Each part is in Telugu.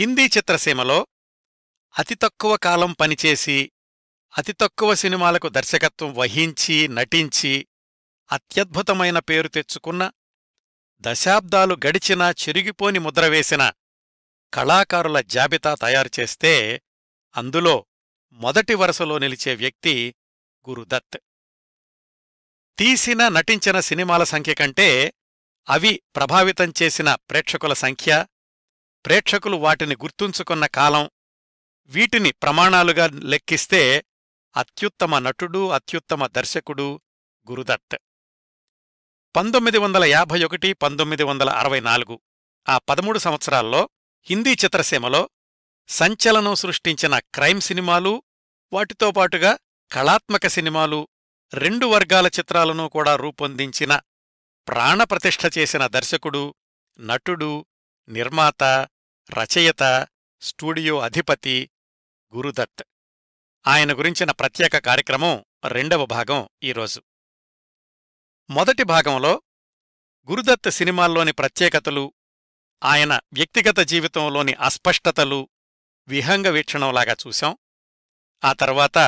హిందీ చిత్రసీమలో అతి తక్కువ కాలం పనిచేసి అతి తక్కువ సినిమాలకు దర్శకత్వం వహించి నటించి అత్యద్భుతమైన పేరు తెచ్చుకున్న దశాబ్దాలు గడిచినా చెరిగిపోని ముద్రవేసిన కళాకారుల జాబితా తయారుచేస్తే అందులో మొదటి వరుసలో నిలిచే వ్యక్తి గురుదత్ తీసిన నటించిన సినిమాల సంఖ్య కంటే అవి ప్రభావితం చేసిన ప్రేక్షకుల సంఖ్య ప్రేక్షకులు వాటిని గుర్తుంచుకున్న కాలం వీటిని ప్రమాణాలుగా లెక్కిస్తే అత్యుత్తమ నటుడు అత్యుత్తమ దర్శకుడు గురుదత్ పంతొమ్మిది వందల యాభై ఒకటి పంతొమ్మిది వందల అరవై నాలుగు ఆ పదమూడు సంవత్సరాల్లో హిందీ చిత్రసీమలో సంచలనం సృష్టించిన క్రైమ్ సినిమాలు వాటితో పాటుగా కళాత్మక సినిమాలు రెండు వర్గాల చిత్రాలను కూడా రూపొందించిన ప్రాణప్రతిష్ఠ చేసిన దర్శకుడు నటుడు నిర్మాత రచయిత స్టూడియో అధిపతి గురుదత్ ఆయన గురించిన ప్రత్యేక కార్యక్రమం రెండవ భాగం ఈరోజు మొదటి భాగంలో గురుదత్ సినిమాల్లోని ప్రత్యేకతలు ఆయన వ్యక్తిగత జీవితంలోని అస్పష్టతలు విహంగ వీక్షణంలాగా చూశాం ఆ తర్వాత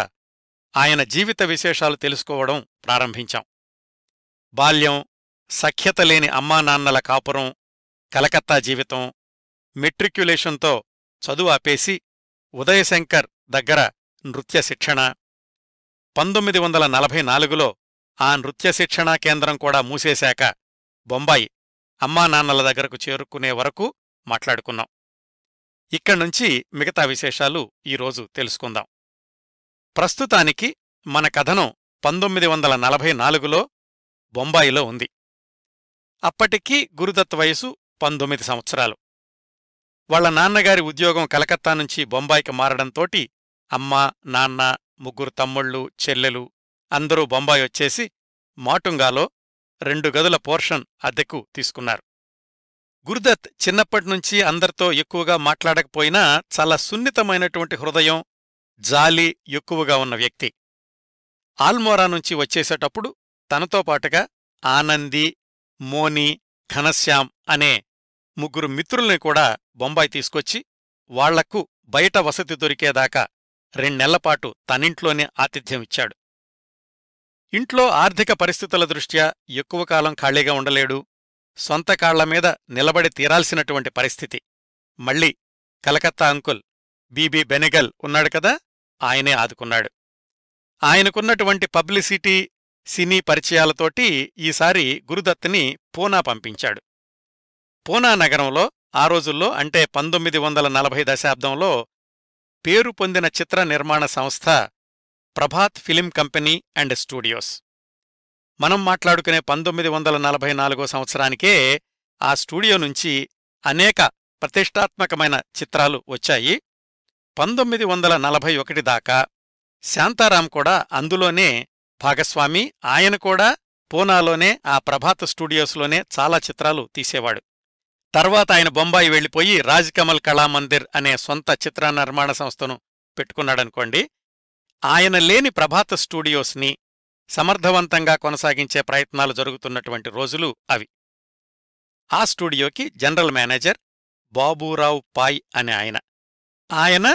ఆయన జీవిత విశేషాలు తెలుసుకోవడం ప్రారంభించాం బాల్యం సఖ్యత లేని అమ్మానాన్నల కాపురం కలకత్తా జీవితం మెట్రిక్యులేషన్తో చదువు ఆపేసి ఉదయశంకర్ దగ్గర నృత్య శిక్షణ పంతొమ్మిది వందల నలభై నాలుగులో ఆ నృత్య శిక్షణా కేంద్రం కూడా మూసేశాక బొంబాయి అమ్మా నాన్నల దగ్గరకు చేరుకునే వరకు మాట్లాడుకున్నాం ఇక్కడ్నుంచి మిగతా విశేషాలు ఈరోజు తెలుసుకుందాం ప్రస్తుతానికి మన కథనం పంతొమ్మిది వందల నలభై నాలుగులో బొంబాయిలో ఉంది అప్పటికీ గురుదత్ వయసు పంతొమ్మిది సంవత్సరాలు వాళ్ల నాన్నగారి ఉద్యోగం కలకత్తా నుంచి బొంబాయికి మారడంతోటి అమ్మ నాన్న ముగ్గురు తమ్ముళ్ళు చెల్లెలు అందరూ బొంబాయి వచ్చేసి మాటుంగాలో రెండు గదుల పోర్షన్ అద్దెకు తీసుకున్నారు గురుదత్ చిన్నప్పటినుంచి అందరితో ఎక్కువగా మాట్లాడకపోయినా చాలా సున్నితమైనటువంటి హృదయం జాలి ఎక్కువగా ఉన్న వ్యక్తి ఆల్మోరా నుంచి వచ్చేసేటప్పుడు తనతో పాటుగా ఆనంది మోని ఘనశ్యాం అనే ముగ్గురు మిత్రుల్ని కూడా బొంబాయి తీసుకొచ్చి వాళ్లకు బయట వసతి దొరికేదాకా రెండెళ్లపాటు తనింట్లోనే ఆతిథ్యమిచ్చాడు ఇంట్లో ఆర్థిక పరిస్థితుల దృష్ట్యా ఎక్కువ కాలం ఖాళీగా ఉండలేడు సొంత కాళ్లమీద నిలబడి తీరాల్సినటువంటి పరిస్థితి మళ్ళీ కలకత్తా అంకుల్ బీబీ బెనెగల్ ఉన్నాడు కదా ఆయనే ఆదుకున్నాడు ఆయనకున్నటువంటి పబ్లిసిటీ సినీ పరిచయాలతోటి ఈసారి గురుదత్ని పూనా పంపించాడు పూనా నగరంలో ఆ రోజుల్లో అంటే పంతొమ్మిది వందల నలభై దశాబ్దంలో పేరు పొందిన చిత్ర నిర్మాణ సంస్థ Prabhat film company and studios మనం మాట్లాడుకునే పంతొమ్మిది వందల నలభై నాలుగో సంవత్సరానికే ఆ స్టూడియో నుంచి అనేక ప్రతిష్టాత్మకమైన చిత్రాలు వచ్చాయి పంతొమ్మిది వందల నలభై ఒకటి దాకా శాంతారాం కూడా అందులోనే భాగస్వామి ఆయన కూడా పూనాలోనే ఆ ప్రభాత్ స్టూడియోస్లోనే చాలా చిత్రాలు తీసేవాడు తర్వాత ఆయన బొంబాయి వెళ్ళిపోయి రాజ్కమల్ కళామందిర్ అనే సొంత చిత్ర నిర్మాణ సంస్థను పెట్టుకున్నాడనుకోండి ఆయన లేని ప్రభాత స్టూడియోస్ని సమర్థవంతంగా కొనసాగించే ప్రయత్నాలు జరుగుతున్నటువంటి రోజులు అవి ఆ స్టూడియోకి జనరల్ మేనేజర్ బాబూరావు పాయ్ అనే ఆయన ఆయన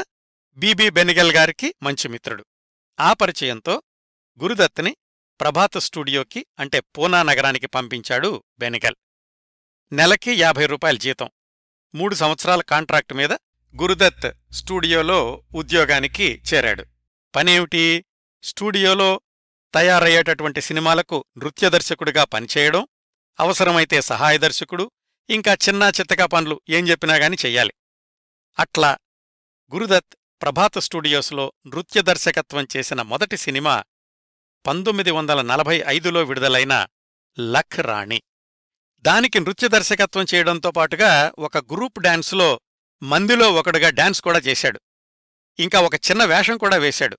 బిబి బెనిగల్ గారికి మంచి మిత్రుడు ఆ పరిచయంతో గురుదత్ని ప్రభాత స్టూడియోకి అంటే పూనా నగరానికి పంపించాడు బెనిగల్ నెలకి యాభై రూపాయల జీతం మూడు సంవత్సరాల కాంట్రాక్ట్ మీద గురుదత్ స్టూడియోలో ఉద్యోగానికి చేరాడు పనేమిటి స్టూడియోలో తయారయ్యేటటువంటి సినిమాలకు నృత్యదర్శకుడిగా పనిచేయడం అవసరమైతే సహాయ దర్శకుడు ఇంకా చిన్నా చిత్తగా పనులు ఏం చెప్పినా గాని చెయ్యాలి అట్లా గురుదత్ ప్రభాత స్టూడియోస్లో నృత్యదర్శకత్వం చేసిన మొదటి సినిమా పంతొమ్మిది వందల నలభై ఐదులో విడుదలైన లఖ్ రాణి దానికి నృత్య దర్శకత్వం చేయడంతో పాటుగా ఒక గ్రూప్ డాన్స్లో మందిలో ఒకడుగా డాన్స్ కూడా చేశాడు ఇంకా ఒక చిన్న వేషం కూడా వేశాడు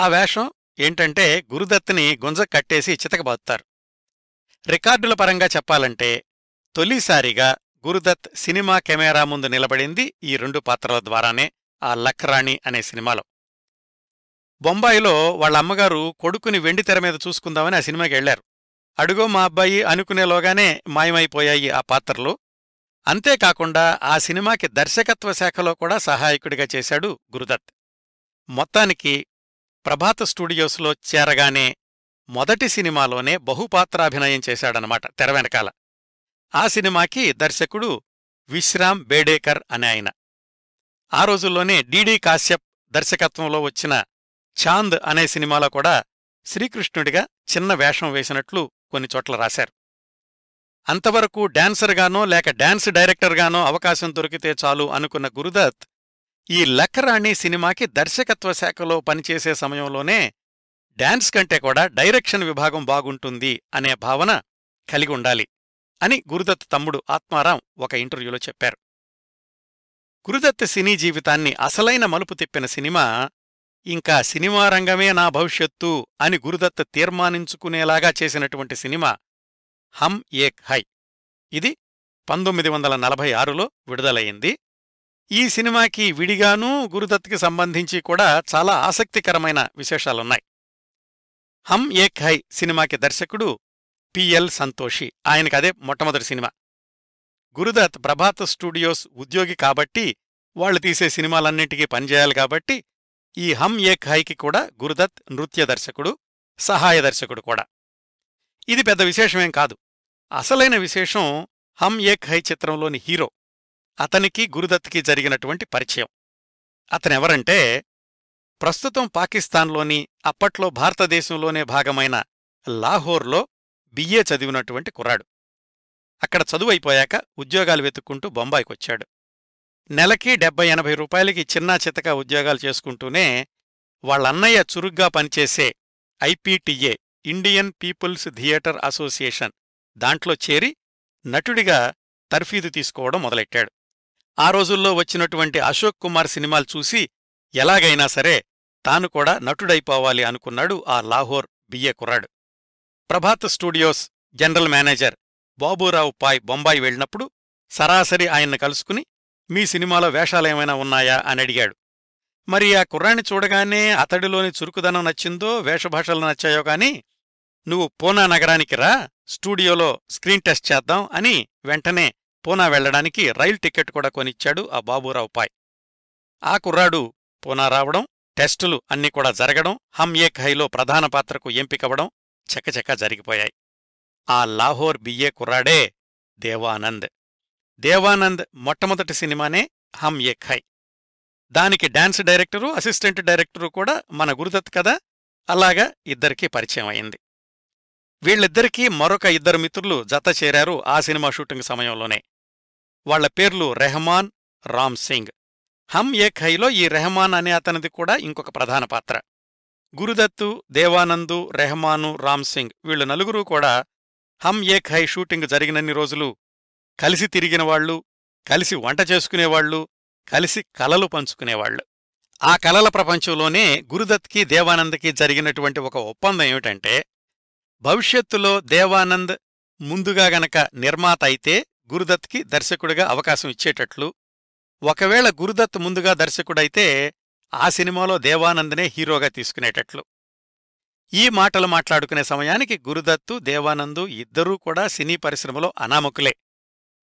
ఆ వేషం ఏంటంటే గురుదత్ని గుంజ కట్టేసి చితకబాదుతారు రికార్డుల పరంగా చెప్పాలంటే తొలిసారిగా గురుదత్ సినిమా కెమెరా ముందు నిలబడింది ఈ రెండు పాత్రల ద్వారానే ఆ లక్రాణి అనే సినిమాలో బొంబాయిలో వాళ్ళ అమ్మగారు కొడుకుని వెండితెర మీద చూసుకుందామని ఆ సినిమాకి వెళ్లారు అడుగో మా అబ్బాయి అనుకునేలోగానే మాయమైపోయాయి ఆ పాత్రలు అంతేకాకుండా ఆ సినిమాకి దర్శకత్వ శాఖలో కూడా సహాయకుడిగా చేశాడు గురుదత్ మొత్తానికి ప్రభాత స్టూడియోస్లో చేరగానే మొదటి సినిమాలోనే బహుపాత్రాభినయం చేశాడనమాట తెర వెనకాల ఆ సినిమాకి దర్శకుడు విశ్రామ్ బేడేకర్ అనే ఆయన ఆ రోజుల్లోనే డీడీ కాశ్యప్ దర్శకత్వంలో వచ్చిన చాంద్ అనే సినిమాలో కూడా శ్రీకృష్ణుడిగా చిన్న వేషం వేసినట్లు కొన్ని చోట్ల రాశారు అంతవరకు డాన్సర్గానో లేక డాన్స్ డైరెక్టర్గానో అవకాశం దొరికితే చాలు అనుకున్న గురుదత్ ఈ లక్కరాణి సినిమాకి దర్శకత్వ శాఖలో పనిచేసే సమయంలోనే డాన్స్ కంటే కూడా డైరెక్షన్ విభాగం బాగుంటుంది అనే భావన కలిగి ఉండాలి అని గురుదత్ తమ్ముడు ఆత్మారాం ఒక ఇంటర్వ్యూలో చెప్పారు గురుదత్ సినీ జీవితాన్ని అసలైన మలుపు తిప్పిన సినిమా ఇంకా సినిమా రంగమే నా భవిష్యత్తు అని గురుదత్త తీర్మానించుకునేలాగా చేసినటువంటి సినిమా హమ్ ఏక్ హై ఇది పంతొమ్మిది వందల నలభై ఆరులో విడుదలయింది ఈ సినిమాకి విడిగానూ గురుదత్కి సంబంధించి కూడా చాలా ఆసక్తికరమైన విశేషాలున్నాయి హమ్ ఏక్ హై సినిమాకి దర్శకుడు పిఎల్ సంతోషి ఆయనకి అదే మొట్టమొదటి సినిమా గురుదత్ ప్రభాత స్టూడియోస్ ఉద్యోగి కాబట్టి వాళ్ళు తీసే సినిమాలన్నింటికీ పనిచేయాలి కాబట్టి ఈ హమ్ ఏక్ హైకి కూడా గురుదత్ నృత్య దర్శకుడు సహాయ దర్శకుడు కూడా ఇది పెద్ద విశేషమేం కాదు అసలైన విశేషం హమ్ ఏక్ హై చిత్రంలోని హీరో అతనికి గురుదత్కి జరిగినటువంటి పరిచయం అతనెవరంటే ప్రస్తుతం పాకిస్తాన్లోని అప్పట్లో భారతదేశంలోనే భాగమైన లాహోర్లో బిఏ చదివినటువంటి కుర్రాడు అక్కడ చదువైపోయాక ఉద్యోగాలు వెతుక్కుంటూ బొంబాయికొచ్చాడు నెలకి డెబ్బై ఎనభై రూపాయలకి చిన్నా చితక ఉద్యోగాలు చేసుకుంటూనే వాళ్ళన్నయ్య చురుగ్గా పనిచేసే IPTA Indian people's theatre association దాంట్లో చేరి నటుడిగా తర్ఫీదు తీసుకోవడం మొదలెట్టాడు ఆ రోజుల్లో వచ్చినటువంటి అశోక్ కుమార్ సినిమాలు చూసి ఎలాగైనా సరే తాను కూడా నటుడైపోవాలి అనుకున్నాడు ఆ లాహోర్ బిఏ కుర్రాడు Prabhat studios general manager Baburao Pai Bombay వెళ్ళినప్పుడు సరాసరి ఆయన్ను కలుసుకుని మీ సినిమాలో వేషాలేమైనా ఉన్నాయా అని అడిగాడు మరి ఆ కుర్రాన్ని చూడగానే అతడిలోని చురుకుదనం నచ్చిందో వేషభాషలు నచ్చాయో కాని నువ్వు పూనా నగరానికి రా స్టూడియోలో స్క్రీన్ టెస్ట్ చేద్దాం అని వెంటనే పూనా వెళ్లడానికి రైలు టికెట్ కూడా కొనిచ్చాడు ఆ బాబూరావు పాయ్ ఆ కుర్రాడు పూనా రావడం టెస్టులు అన్నీ కూడా జరగడం హమ్ ఏక్ హైలో ప్రధాన పాత్రకు ఎంపికవ్వడం చకచకా జరిగిపోయాయి ఆ లాహోర్ బియ్యే కుర్రాడే దేవానంద్ దేవానంద్ మొట్టమొదటి సినిమానే హమ్ ఎక్ హై దానికి డాన్స్ డైరెక్టరు అసిస్టెంట్ డైరెక్టరు కూడా మన గురుదత్ కదా అలాగా ఇద్దరికీ పరిచయం అయింది వీళ్ళిద్దరికీ మరొక ఇద్దరు మిత్రులు జత చేరారు ఆ సినిమా షూటింగ్ సమయంలోనే వాళ్ల పేర్లు రెహమాన్ రామ్ సింగ్ హమ్ ఏ హైలో ఈ రెహమాన్ అనే అతనిది కూడా ఇంకొక ప్రధాన పాత్ర గురుదత్తు దేవానందు రెహమాను రామ్ సింగ్ వీళ్ళు నలుగురూ కూడా హమ్ ఏ హై షూటింగ్ జరిగినన్ని రోజులు కలిసి తిరిగిన వాళ్ళు కలిసి వంట చేసుకునేవాళ్ళు కలిసి కలలు పంచుకునేవాళ్లు ఆ కలల ప్రపంచంలోనే గురుదత్కి దేవానంద్కి జరిగినటువంటి ఒక ఒప్పందం ఏమిటంటే భవిష్యత్తులో దేవానంద్ ముందుగా గనక నిర్మాత అయితే గురుదత్కి దర్శకుడిగా అవకాశం ఇచ్చేటట్లు ఒకవేళ గురుదత్ ముందుగా దర్శకుడైతే ఆ సినిమాలో దేవానంద్నే హీరోగా తీసుకునేటట్లు ఈ మాటలు మాట్లాడుకునే సమయానికి గురుదత్తు దేవానందు ఇద్దరూ కూడా సినీ పరిశ్రమలో అనామకులే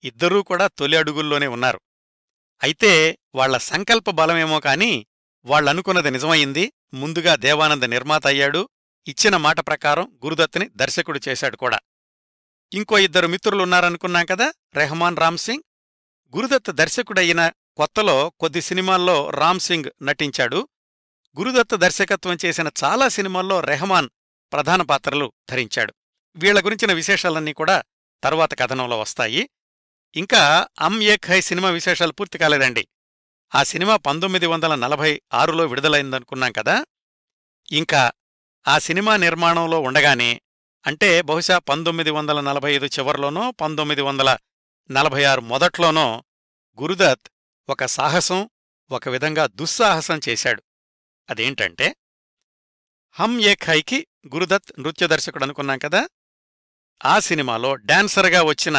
ఇద్దరూ కూడా తొలి అడుగుల్లోనే ఉన్నారు అయితే వాళ్ల సంకల్ప బలమేమో కాని వాళ్లనుకున్నది నిజమైంది ముందుగా దేవానంద నిర్మాత అయ్యాడు ఇచ్చిన మాట ప్రకారం గురుదత్తుని దర్శకుడు చేశాడు కూడా ఇంకో ఇద్దరు మిత్రులున్నారనుకున్నాం కదా రెహమాన్ రామ్సింగ్ గురుదత్ దర్శకుడయిన కొత్తలో కొద్ది సినిమాల్లో రామ్ సింగ్ నటించాడు గురుదత్ దర్శకత్వం చేసిన చాలా సినిమాల్లో రెహమాన్ ప్రధాన పాత్రలు ధరించాడు వీళ్ల గురించిన విశేషాలన్నీ కూడా తరువాత కథనంలో వస్తాయి ఇంకా అమ్ ఏక్ హై సినిమా విశేషాలు పూర్తి కాలేదండి ఆ సినిమా పంతొమ్మిది వందల నలభై ఆరులో విడుదలైందనుకున్నాం కదా ఇంకా ఆ సినిమా నిర్మాణంలో ఉండగానే అంటే బహుశా పంతొమ్మిది వందల నలభై ఐదు చివరిలోనో పంతొమ్మిది వందల నలభై ఆరు మొదట్లోనో గురుదత్ ఒక సాహసం ఒక విధంగా దుస్సాహసం చేశాడు అదేంటంటే హమ్ ఏక్ హైకి గురుదత్ నృత్య అనుకున్నాం కదా ఆ సినిమాలో డాన్సర్గా వచ్చిన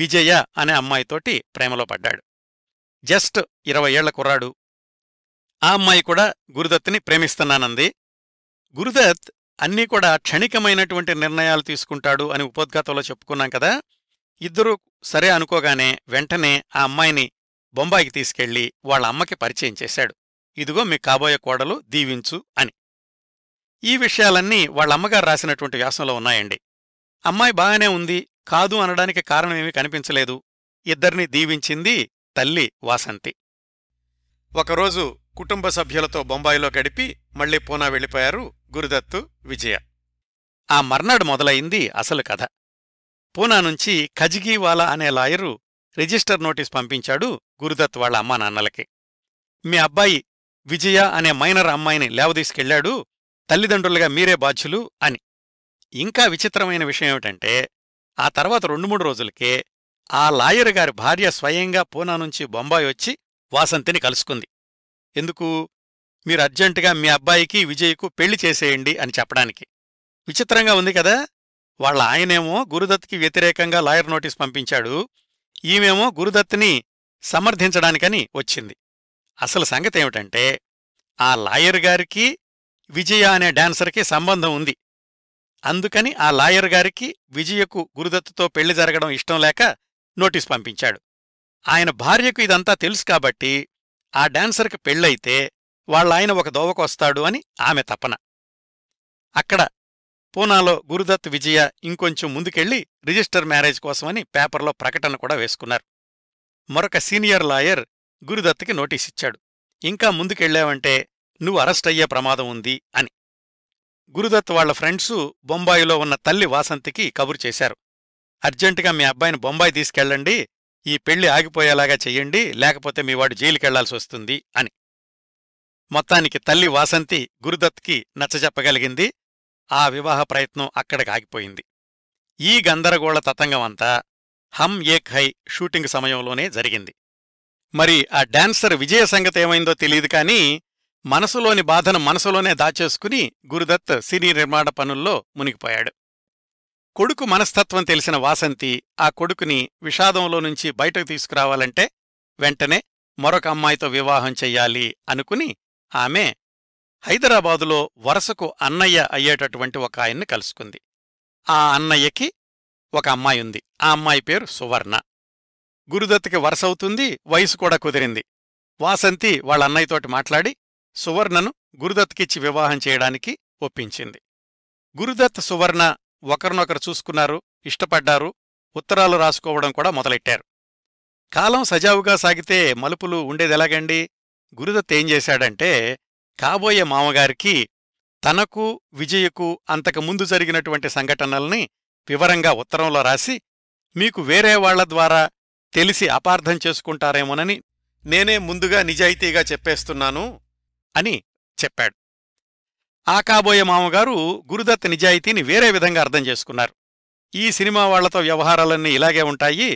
విజయ అనే అమ్మాయితోటి ప్రేమలో పడ్డాడు జస్ట్ ఇరవై ఏళ్ల కుర్రాడు ఆ అమ్మాయి కూడా గురుదత్ని ప్రేమిస్తున్నానంది గురుదత్ అన్నీ కూడా క్షణికమైనటువంటి నిర్ణయాలు తీసుకుంటాడు అని ఉపోద్ఘాతంలో చెప్పుకున్నాం కదా ఇద్దరూ సరే అనుకోగానే వెంటనే ఆ అమ్మాయిని బొంబాయికి తీసుకెళ్లి వాళ్ళ అమ్మకి పరిచయం చేశాడు ఇదిగో మీ కాబోయే కోడలు దీవించు అని ఈ విషయాలన్నీ వాళ్ళమ్మగారు రాసినటువంటి వ్యాసంలో ఉన్నాయండి అమ్మాయి బాగానే ఉంది కాదు అనడానికి కారణమేమీ కనిపించలేదు ఇద్దరిని దీవించింది తల్లి వాసంతి ఒకరోజు కుటుంబ సభ్యులతో బొంబాయిలో గడిపి మళ్లీ పూనా వెళ్ళిపోయారు గురుదత్తు విజయ ఆ మర్నాడు మొదలైంది అసలు కథ పూనా నుంచి ఖజిగీవాలా అనే లాయరు రిజిస్టర్ నోటీస్ పంపించాడు గురుదత్ వాళ్ల అమ్మా నాన్నలకి మీ అబ్బాయి విజయ అనే మైనర్ అమ్మాయిని లేవదీసుకెళ్లాడు తల్లిదండ్రులుగా మీరే బాధ్యులు అని ఇంకా విచిత్రమైన విషయం ఏమిటంటే ఆ తర్వాత రెండు మూడు రోజులకే ఆ లాయర్ గారి భార్య స్వయంగా పూనా నుంచి బొంబాయి వచ్చి వాసంతిని కలుసుకుంది ఎందుకు మీరు అర్జెంటుగా మీ అబ్బాయికి విజయ్కు పెళ్లి చేసేయండి అని చెప్పడానికి విచిత్రంగా ఉంది కదా వాళ్ళ ఆయనేమో గురుదత్కి వ్యతిరేకంగా లాయర్ నోటీస్ పంపించాడు ఈమెమో గురుదత్ని సమర్థించడానికని వచ్చింది అసలు సంగతేమిటంటే ఆ లాయర్ గారికి విజయ అనే డాన్సర్కి సంబంధం ఉంది అందుకని ఆ లాయర్ గారికి విజయకు గురుదత్తుతో పెళ్లి జరగడం ఇష్టం లేక నోటీస్ పంపించాడు ఆయన భార్యకు ఇదంతా తెలుసు కాబట్టి ఆ డాన్సర్కి పెళ్ళయితే వాళ్ళాయన ఒక దోవకొస్తాడు అని ఆమె తపన అక్కడ పూనాలో గురుదత్ విజయ ఇంకొంచెం ముందుకెళ్లి రిజిస్టర్ మ్యారేజ్ కోసమని పేపర్లో ప్రకటన కూడా వేసుకున్నారు మరొక సీనియర్ లాయర్ గురుదత్కి నోటీసిచ్చాడు ఇంకా ముందుకెళ్లావంటే నువ్వు అరెస్ట్ అయ్యే ప్రమాదం ఉంది అని గురుదత్ వాళ్ల ఫ్రెండ్సు బొంబాయిలో ఉన్న తల్లి వాసంతికి కబురు చేశారు అర్జెంటుగా మీ అబ్బాయిని బొంబాయి తీసుకెళ్ళండి ఈ పెళ్లి ఆగిపోయేలాగా చెయ్యండి లేకపోతే మీవాడు జైలుకెళ్లాల్సి వస్తుంది అని మొత్తానికి తల్లి వాసంతి గురుదత్కి నచ్చజెప్పగలిగింది ఆ వివాహ ప్రయత్నం అక్కడికి ఆగిపోయింది ఈ గందరగోళ తతంగమంతా హమ్ ఏక్ హై షూటింగ్ సమయంలోనే జరిగింది మరి ఆ డాన్సర్ విజయ ఏమైందో తెలియదు కానీ మనసులోని బాధను మనసులోనే దాచేసుకుని గురుదత్ సినీ నిర్మాణ పనుల్లో మునిగిపోయాడు కొడుకు మనస్తత్వం తెలిసిన వాసంతి ఆ కొడుకుని విషాదంలో నుంచి బయటకు తీసుకురావాలంటే వెంటనే మరొక అమ్మాయితో వివాహం చెయ్యాలి అనుకుని ఆమె హైదరాబాదులో వరసకు అన్నయ్య అయ్యేటటువంటి ఒక ఆయన్ని కలుసుకుంది ఆ అన్నయ్యకి ఒక అమ్మాయి ఉంది ఆ అమ్మాయి పేరు సువర్ణ గురుదత్తుకి వరసవుతుంది వయసు కూడా కుదిరింది వాసంతి వాళ్ళ అన్నయ్యతోటి మాట్లాడి సువర్ణను గురుదత్కిచ్చి వివాహం చేయడానికి ఒప్పించింది గురుదత్ సువర్ణ ఒకరినొకరు చూసుకున్నారు ఇష్టపడ్డారు ఉత్తరాలు రాసుకోవడం కూడా మొదలెట్టారు కాలం సజావుగా సాగితే మలుపులు ఉండేదెలాగండి గురుదత్ ఏం చేశాడంటే కాబోయే మామగారికి తనకు విజయకు అంతకుముందు జరిగినటువంటి సంఘటనల్ని వివరంగా ఉత్తరంలో రాసి మీకు వేరే వాళ్ల ద్వారా తెలిసి అపార్థం చేసుకుంటారేమోనని నేనే ముందుగా నిజాయితీగా చెప్పేస్తున్నాను అని చెప్పాడు ఆ కాబోయే మామగారు గురుదత్ నిజాయితీని వేరే విధంగా అర్థం చేసుకున్నారు ఈ సినిమా వాళ్లతో వ్యవహారాలన్నీ ఇలాగే ఉంటాయి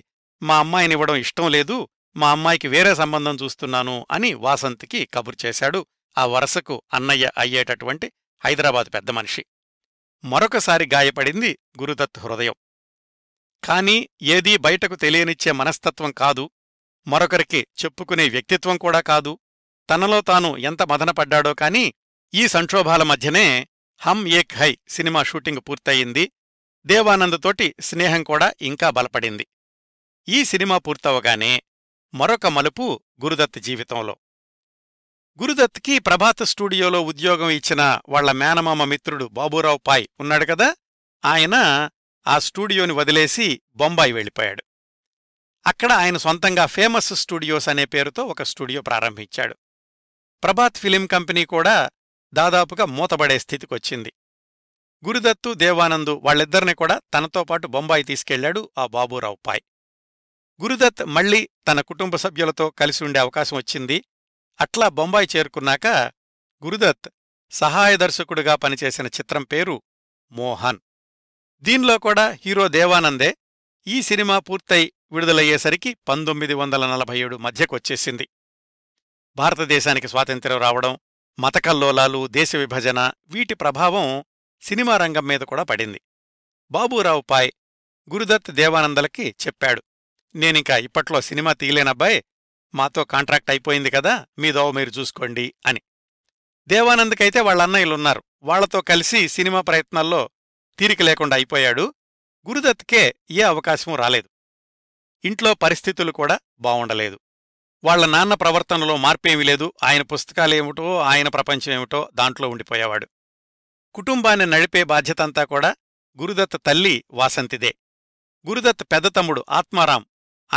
మా అమ్మాయినివ్వడం ఇష్టం లేదు మా అమ్మాయికి వేరే సంబంధం చూస్తున్నాను అని వాసంత్కి కబురు చేశాడు ఆ వరసకు అన్నయ్య అయ్యేటటువంటి హైదరాబాద్ పెద్ద మనిషి మరొకసారి గాయపడింది గురుదత్ హృదయం కాని ఏదీ బయటకు తెలియనిచ్చే మనస్తత్వం కాదు మరొకరికి చెప్పుకునే వ్యక్తిత్వం కూడా కాదు తనలో తాను ఎంత మదనపడ్డాడో కాని ఈ సంక్షోభాల మధ్యనే హమ్ ఏక్ హై సినిమా షూటింగ్ పూర్తయింది దేవానందతోటి స్నేహం కూడా ఇంకా బలపడింది ఈ సినిమా పూర్తవగానే మరొక మలుపు గురుదత్ జీవితంలో గురుదత్కి ప్రభాత్ స్టూడియోలో ఉద్యోగం ఇచ్చిన వాళ్ల మేనమామ మిత్రుడు బాబూరావు పాయ్ ఉన్నాడు కదా ఆయన ఆ స్టూడియోని వదిలేసి బొంబాయి వెళ్ళిపోయాడు అక్కడ ఆయన సొంతంగా ఫేమస్ స్టూడియోస్ అనే పేరుతో ఒక స్టూడియో ప్రారంభించాడు ప్రభాత్ ఫిలిం కంపెనీ కూడా దాదాపుగా మూతబడే స్థితికొచ్చింది గురుదత్తు దేవానందు వాళ్ళిద్దరిని కూడా తనతో పాటు బొంబాయి తీసుకెళ్లాడు ఆ బాబూరావు పాయ్ గురుదత్ మళ్లీ తన కుటుంబ సభ్యులతో కలిసి ఉండే అవకాశం వచ్చింది అట్లా బొంబాయి చేరుకున్నాక గురుదత్ సహాయ దర్శకుడుగా పనిచేసిన చిత్రం పేరు మోహన్ దీనిలో కూడా హీరో దేవానందే ఈ సినిమా పూర్తయి విడుదలయ్యేసరికి పంతొమ్మిది వందల నలభై ఏడు మధ్యకొచ్చేసింది భారతదేశానికి స్వాతంత్ర్యం రావడం మతకల్లోలాలు దేశ విభజన వీటి ప్రభావం సినిమా రంగం మీద కూడా పడింది బాబూరావు పాయ్ గురుదత్ దేవానందలకి చెప్పాడు నేనింక ఇప్పట్లో సినిమా తీయలేనబ్బాయ్ మాతో కాంట్రాక్ట్ అయిపోయింది కదా మీదో మీరు చూసుకోండి అని దేవానందకైతే వాళ్ళ అన్నయ్యలున్నారు వాళ్లతో కలిసి సినిమా ప్రయత్నాల్లో తీరిక లేకుండా అయిపోయాడు గురుదత్కే ఏ అవకాశమూ రాలేదు ఇంట్లో పరిస్థితులు కూడా బావుండలేదు వాళ్ల నాన్న ప్రవర్తనలో మార్పేమీ లేదు ఆయన పుస్తకాలేమిటో ఆయన ప్రపంచమేమిటో దాంట్లో ఉండిపోయేవాడు కుటుంబాన్ని నడిపే బాధ్యతంతా కూడా గురుదత్త తల్లి వాసంతిదే గురుదత్ పెద్ద తమ్ముడు ఆత్మారాం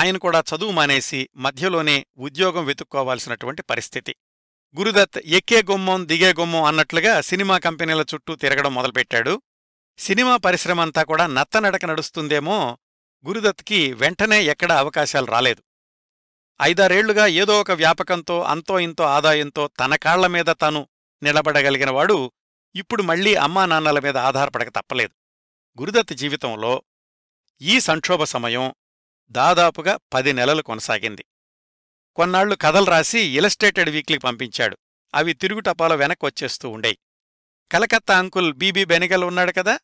ఆయన కూడా చదువు మానేసి మధ్యలోనే ఉద్యోగం వెతుక్కోవాల్సినటువంటి పరిస్థితి గురుదత్ ఎక్కే గుమ్మం దిగే గుమ్మం అన్నట్లుగా సినిమా కంపెనీల చుట్టూ తిరగడం మొదలుపెట్టాడు సినిమా పరిశ్రమంతా కూడా నత్తనడక నడుస్తుందేమో గురుదత్కి వెంటనే ఎక్కడ అవకాశాలు రాలేదు ఐదారేళ్లుగా ఏదో ఒక వ్యాపకంతో అంతో ఇంతో ఆదాయంతో తన కాళ్ల మీద తను నిలబడగలిగినవాడు ఇప్పుడు మళ్లీ అమ్మా నాన్నల మీద ఆధారపడక తప్పలేదు గురుదత్ జీవితంలో ఈ సంక్షోభ సమయం దాదాపుగా పది నెలలు కొనసాగింది కొన్నాళ్లు కథలు రాసి ఇలస్ట్రేటెడ్ వీక్లీ పంపించాడు అవి తిరుగుటపాలో వెనక్కి వచ్చేస్తూ కలకత్తా అంకుల్ బీబీ బెనిగల్ ఉన్నాడు కదా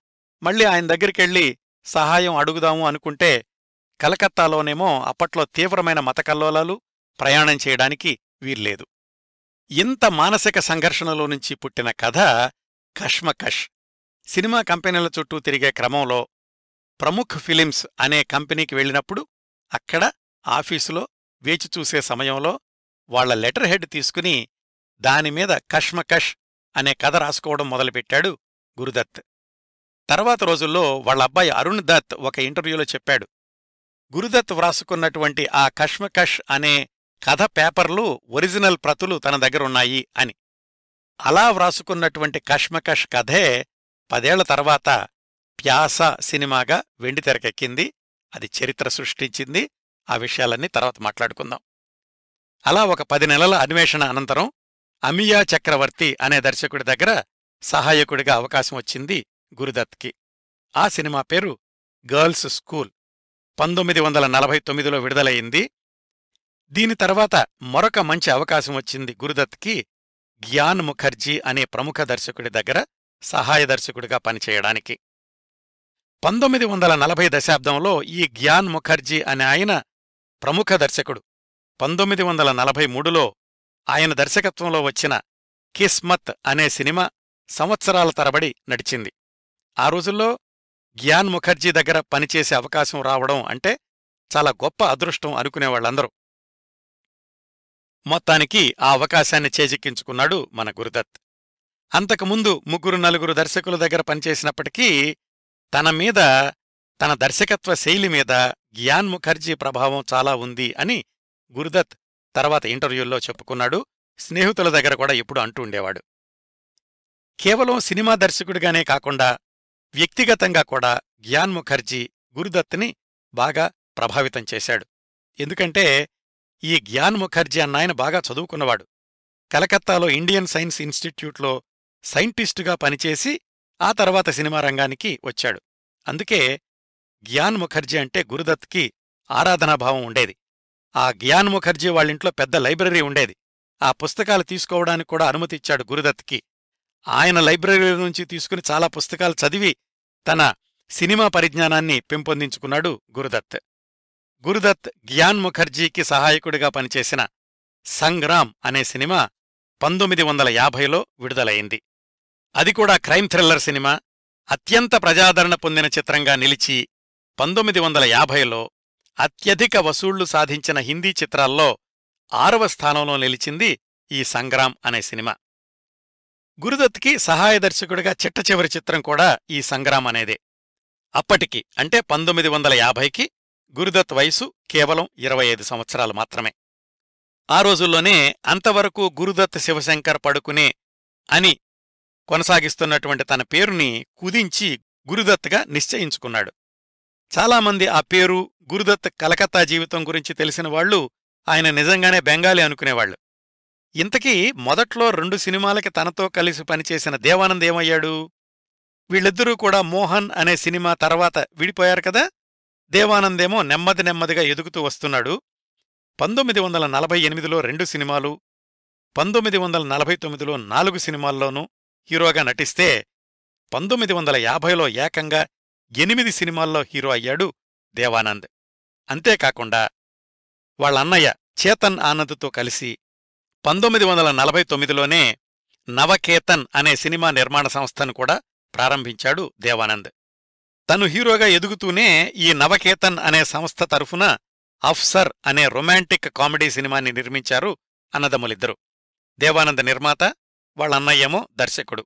మళ్ళీ ఆయన దగ్గరికెళ్ళి సహాయం అడుగుదాము అనుకుంటే కలకత్తాలోనేమో అప్పట్లో తీవ్రమైన మతకల్లోలాలు ప్రయాణం చేయడానికి వీల్లేదు ఇంత మానసిక సంఘర్షణలో నుంచి పుట్టిన కథ కష్మకష్ సినిమా కంపెనీల చుట్టూ తిరిగే క్రమంలో ప్రముఖ్ ఫిలిమ్స్ అనే కంపెనీకి వెళ్ళినప్పుడు అక్కడ ఆఫీసులో వేచిచూసే సమయంలో వాళ్ల లెటర్ హెడ్ తీసుకుని దానిమీద కష్మకష్ అనే కథ రాసుకోవడం మొదలుపెట్టాడు గురుదత్ తర్వాత రోజుల్లో వాళ్ళబ్బాయి అరుణ్ దత్ ఒక ఇంటర్వ్యూలో చెప్పాడు గురుదత్ వ్రాసుకున్నటువంటి ఆ కష్మకష్ అనే కథ పేపర్లు ఒరిజినల్ ప్రతులు తన దగ్గరున్నాయి అని అలా వ్రాసుకున్నటువంటి కష్మకష్ కథే పదేళ్ల తర్వాత ప్యాస సినిమాగా వెండి తెరకెక్కింది అది చరిత్ర సృష్టించింది ఆ విషయాలన్నీ తర్వాత మాట్లాడుకుందాం అలా ఒక పది నెలల అన్వేషణ అనంతరం అమియా చక్రవర్తి అనే దర్శకుడి దగ్గర సహాయకుడిగా అవకాశం వచ్చింది గురుదత్కి ఆ సినిమా పేరు గర్ల్స్ స్కూల్ పంతొమ్మిది వందల నలభై తొమ్మిదిలో విడుదలయింది దీని తర్వాత మరొక మంచి అవకాశం వచ్చింది గురుదత్కి గ్యాన్ ముఖర్జీ అనే ప్రముఖ దర్శకుడి దగ్గర సహాయ దర్శకుడిగా పనిచేయడానికి పంతొమ్మిది వందల నలభై దశాబ్దంలో ఈ గ్యాన్ ముఖర్జీ అనే ఆయన ప్రముఖ దర్శకుడు పంతొమ్మిది వందల నలభై మూడులో ఆయన దర్శకత్వంలో వచ్చిన కిస్మత్ అనే సినిమా సంవత్సరాల తరబడి నడిచింది ఆ రోజుల్లో గ్యాన్ ముఖర్జీ దగ్గర పనిచేసే అవకాశం రావడం అంటే చాలా గొప్ప అదృష్టం అనుకునేవాళ్లందరూ మొత్తానికి ఆ అవకాశాన్ని చేజిక్కించుకున్నాడు మన గురుదత్ అంతకుముందు ముగ్గురు నలుగురు దర్శకుల దగ్గర పనిచేసినప్పటికీ తన మీద తన దర్శకత్వ శైలి మీద గ్యాన్ ముఖర్జీ ప్రభావం చాలా ఉంది అని గురుదత్ తర్వాత ఇంటర్వ్యూల్లో చెప్పుకున్నాడు స్నేహితుల దగ్గర కూడా ఇప్పుడు అంటూ ఉండేవాడు కేవలం సినిమా దర్శకుడిగానే కాకుండా వ్యక్తిగతంగా కూడా గ్యాన్ ముఖర్జీ గురుదత్ని బాగా ప్రభావితం చేశాడు ఎందుకంటే ఈ గ్యాన్ ముఖర్జీ అన్నాయన బాగా చదువుకున్నవాడు కలకత్తాలో ఇండియన్ సైన్స్ ఇన్స్టిట్యూట్లో సైంటిస్టుగా పనిచేసి ఆ తర్వాత సినిమా రంగానికి వచ్చాడు అందుకే గ్యాన్ ముఖర్జీ అంటే గురుదత్కి ఆరాధనాభావం ఉండేది ఆ గ్యాన్ ముఖర్జీ వాళ్ళింట్లో పెద్ద లైబ్రరీ ఉండేది ఆ పుస్తకాలు తీసుకోవడానికి కూడా అనుమతిచ్చాడు గురుదత్కి ఆయన లైబ్రరీ నుంచి తీసుకుని చాలా పుస్తకాలు చదివి తన సినిమా పరిజ్ఞానాన్ని పెంపొందించుకున్నాడు గురుదత్ గురుదత్ గ్యాన్ ముఖర్జీకి సహాయకుడిగా పనిచేసిన సంగ్రామ్ అనే సినిమా పంతొమ్మిది వందల యాభైలో విడుదలైంది అది కూడా క్రైమ్ థ్రిల్లర్ సినిమా అత్యంత ప్రజాదరణ పొందిన చిత్రంగా నిలిచి పంతొమ్మిది వందల యాభైలో అత్యధిక వసూళ్లు సాధించిన హిందీ చిత్రాల్లో ఆరవ స్థానంలో నిలిచింది ఈ సంగ్రామ్ అనే సినిమా గురుదత్కి సహాయ దర్శకుడిగా చిట్ట చివరి చిత్రం కూడా ఈ సంగ్రామ్ అనేదే అప్పటికి అంటే పంతొమ్మిది వందల యాభైకి గురుదత్ వయసు కేవలం ఇరవై ఐదు సంవత్సరాలు మాత్రమే ఆ రోజుల్లోనే అంతవరకు గురుదత్ శివశంకర్ పడుకునే అని కొనసాగిస్తున్నటువంటి తన పేరుని కుదించి గురుదత్గా నిశ్చయించుకున్నాడు చాలామంది ఆ పేరు గురుదత్ కలకత్తా జీవితం గురించి తెలిసిన వాళ్లు ఆయన నిజంగానే బెంగాలీ అనుకునేవాళ్లు ఇంతకీ మొదట్లో రెండు సినిమాలకి తనతో కలిసి పనిచేసిన దేవానంద్ ఏమయ్యాడు వీళ్ళిద్దరూ కూడా మోహన్ అనే సినిమా తర్వాత విడిపోయారు కదా దేవానందేమో నెమ్మది నెమ్మదిగా ఎదుగుతూ వస్తున్నాడు పంతొమ్మిది వందల నలభై ఎనిమిదిలో రెండు సినిమాలు పంతొమ్మిది వందల నలభై తొమ్మిదిలో నాలుగు సినిమాల్లోనూ హీరోగా నటిస్తే పంతొమ్మిది వందల యాభైలో ఏకంగా ఎనిమిది సినిమాల్లో హీరో అయ్యాడు దేవానంద్ అంతేకాకుండా వాళ్ళన్నయ్య చేతన్ ఆనంద్తో కలిసి పంతొమ్మిది వందల నలభై తొమ్మిదిలోనే నవకేతన్ అనే సినిమా నిర్మాణ సంస్థను కూడా ప్రారంభించాడు దేవానంద్ తను హీరోగా ఎదుగుతూనే ఈ నవకేతన్ అనే సంస్థ తరఫున అఫ్సర్ అనే రొమాంటిక్ కామెడీ సినిమాని నిర్మించారు అన్నదమ్ములిద్దరు దేవానంద నిర్మాత వాళ్ళన్నయ్యేమో దర్శకుడు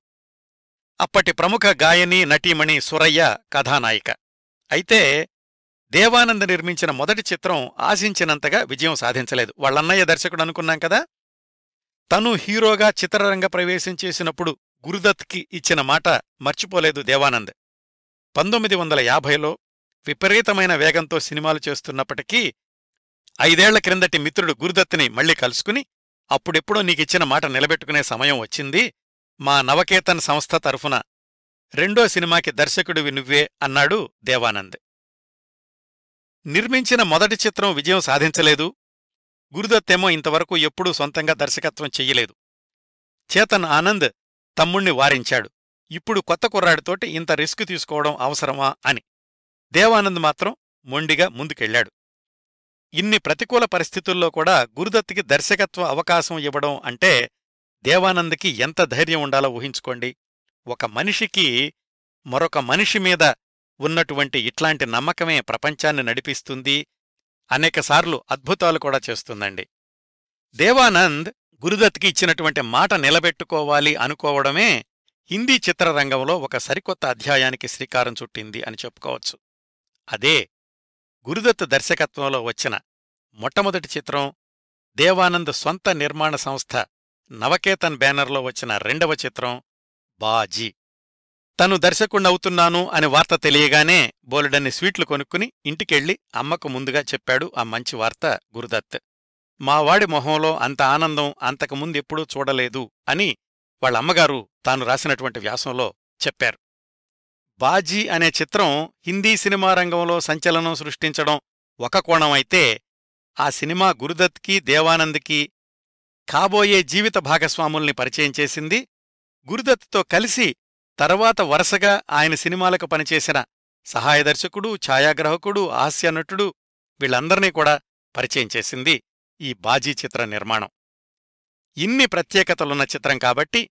అప్పటి ప్రముఖ గాయని నటీమణి సురయ్య కథానాయిక అయితే దేవానంద నిర్మించిన మొదటి చిత్రం ఆశించినంతగా విజయం సాధించలేదు వాళ్ళన్నయ్య దర్శకుడు అనుకున్నాం కదా తను హీరోగా చిత్రరంగ ప్రవేశం చేసినప్పుడు గురుదత్కి ఇచ్చిన మాట మర్చిపోలేదు దేవానంద్ పంతొమ్మిది వందల యాభైలో విపరీతమైన వేగంతో సినిమాలు చేస్తున్నప్పటికీ ఐదేళ్ల క్రిందటి మిత్రుడు గురుదత్ని మళ్లీ కలుసుకుని అప్పుడెప్పుడో నీకిచ్చిన మాట నిలబెట్టుకునే సమయం వచ్చింది మా నవకేతన్ సంస్థ తరఫున రెండో సినిమాకి దర్శకుడివి నువ్వే అన్నాడు దేవానంద్ నిర్మించిన మొదటి చిత్రం విజయం సాధించలేదు గురుదత్తేమో ఇంతవరకు ఎప్పుడూ సొంతంగా దర్శకత్వం చెయ్యలేదు చేతన్ ఆనంద్ తమ్ముణ్ణి వారించాడు ఇప్పుడు కొత్త కుర్రాడితోటి ఇంత రిస్క్ తీసుకోవడం అవసరమా అని దేవానంద్ మాత్రం మొండిగా ముందుకెళ్లాడు ఇన్ని ప్రతికూల పరిస్థితుల్లో కూడా గురుదత్తికి దర్శకత్వ అవకాశం ఇవ్వడం అంటే దేవానంద్కి ఎంత ధైర్యం ఉండాలో ఊహించుకోండి ఒక మనిషికి మరొక మనిషి మీద ఉన్నటువంటి ఇట్లాంటి నమ్మకమే ప్రపంచాన్ని నడిపిస్తుంది అనేకసార్లు అద్భుతాలు కూడా చేస్తుందండి దేవానంద్ గురుదత్కి ఇచ్చినటువంటి మాట నిలబెట్టుకోవాలి అనుకోవడమే హిందీ చిత్రరంగంలో ఒక సరికొత్త అధ్యాయానికి శ్రీకారం చుట్టింది అని చెప్పుకోవచ్చు అదే గురుదత్ దర్శకత్వంలో వచ్చిన మొట్టమొదటి చిత్రం దేవానంద్ స్వంత నిర్మాణ సంస్థ నవకేతన్ బ్యానర్లో వచ్చిన రెండవ చిత్రం బాజీ తను దర్శకుణ్ణవుతున్నాను అనే వార్త తెలియగానే బోలెడన్ని స్వీట్లు కొనుక్కుని ఇంటికెళ్ళి అమ్మకు ముందుగా చెప్పాడు ఆ మంచి వార్త గురుదత్ మావాడి మొహంలో అంత ఆనందం అంతకుముందెప్పుడూ చూడలేదు అని వాళ్ళమ్మగారు తాను రాసినటువంటి వ్యాసంలో చెప్పారు బాజీ అనే చిత్రం హిందీ సినిమా రంగంలో సంచలనం సృష్టించడం ఒక కోణమైతే ఆ సినిమా గురుదత్కి దేవానంద్కి కాబోయే జీవిత భాగస్వాముల్ని పరిచయం చేసింది గురుదత్తో కలిసి తర్వాత వరుసగా ఆయన సినిమాలకు పనిచేసిన సహాయ దర్శకుడు ఛాయాగ్రాహకుడు హాస్య నటుడు వీళ్ళందర్నీ కూడా పరిచయం చేసింది ఈ బాజీ చిత్ర నిర్మాణం ఇన్ని ప్రత్యేకతలున్న చిత్రం కాబట్టి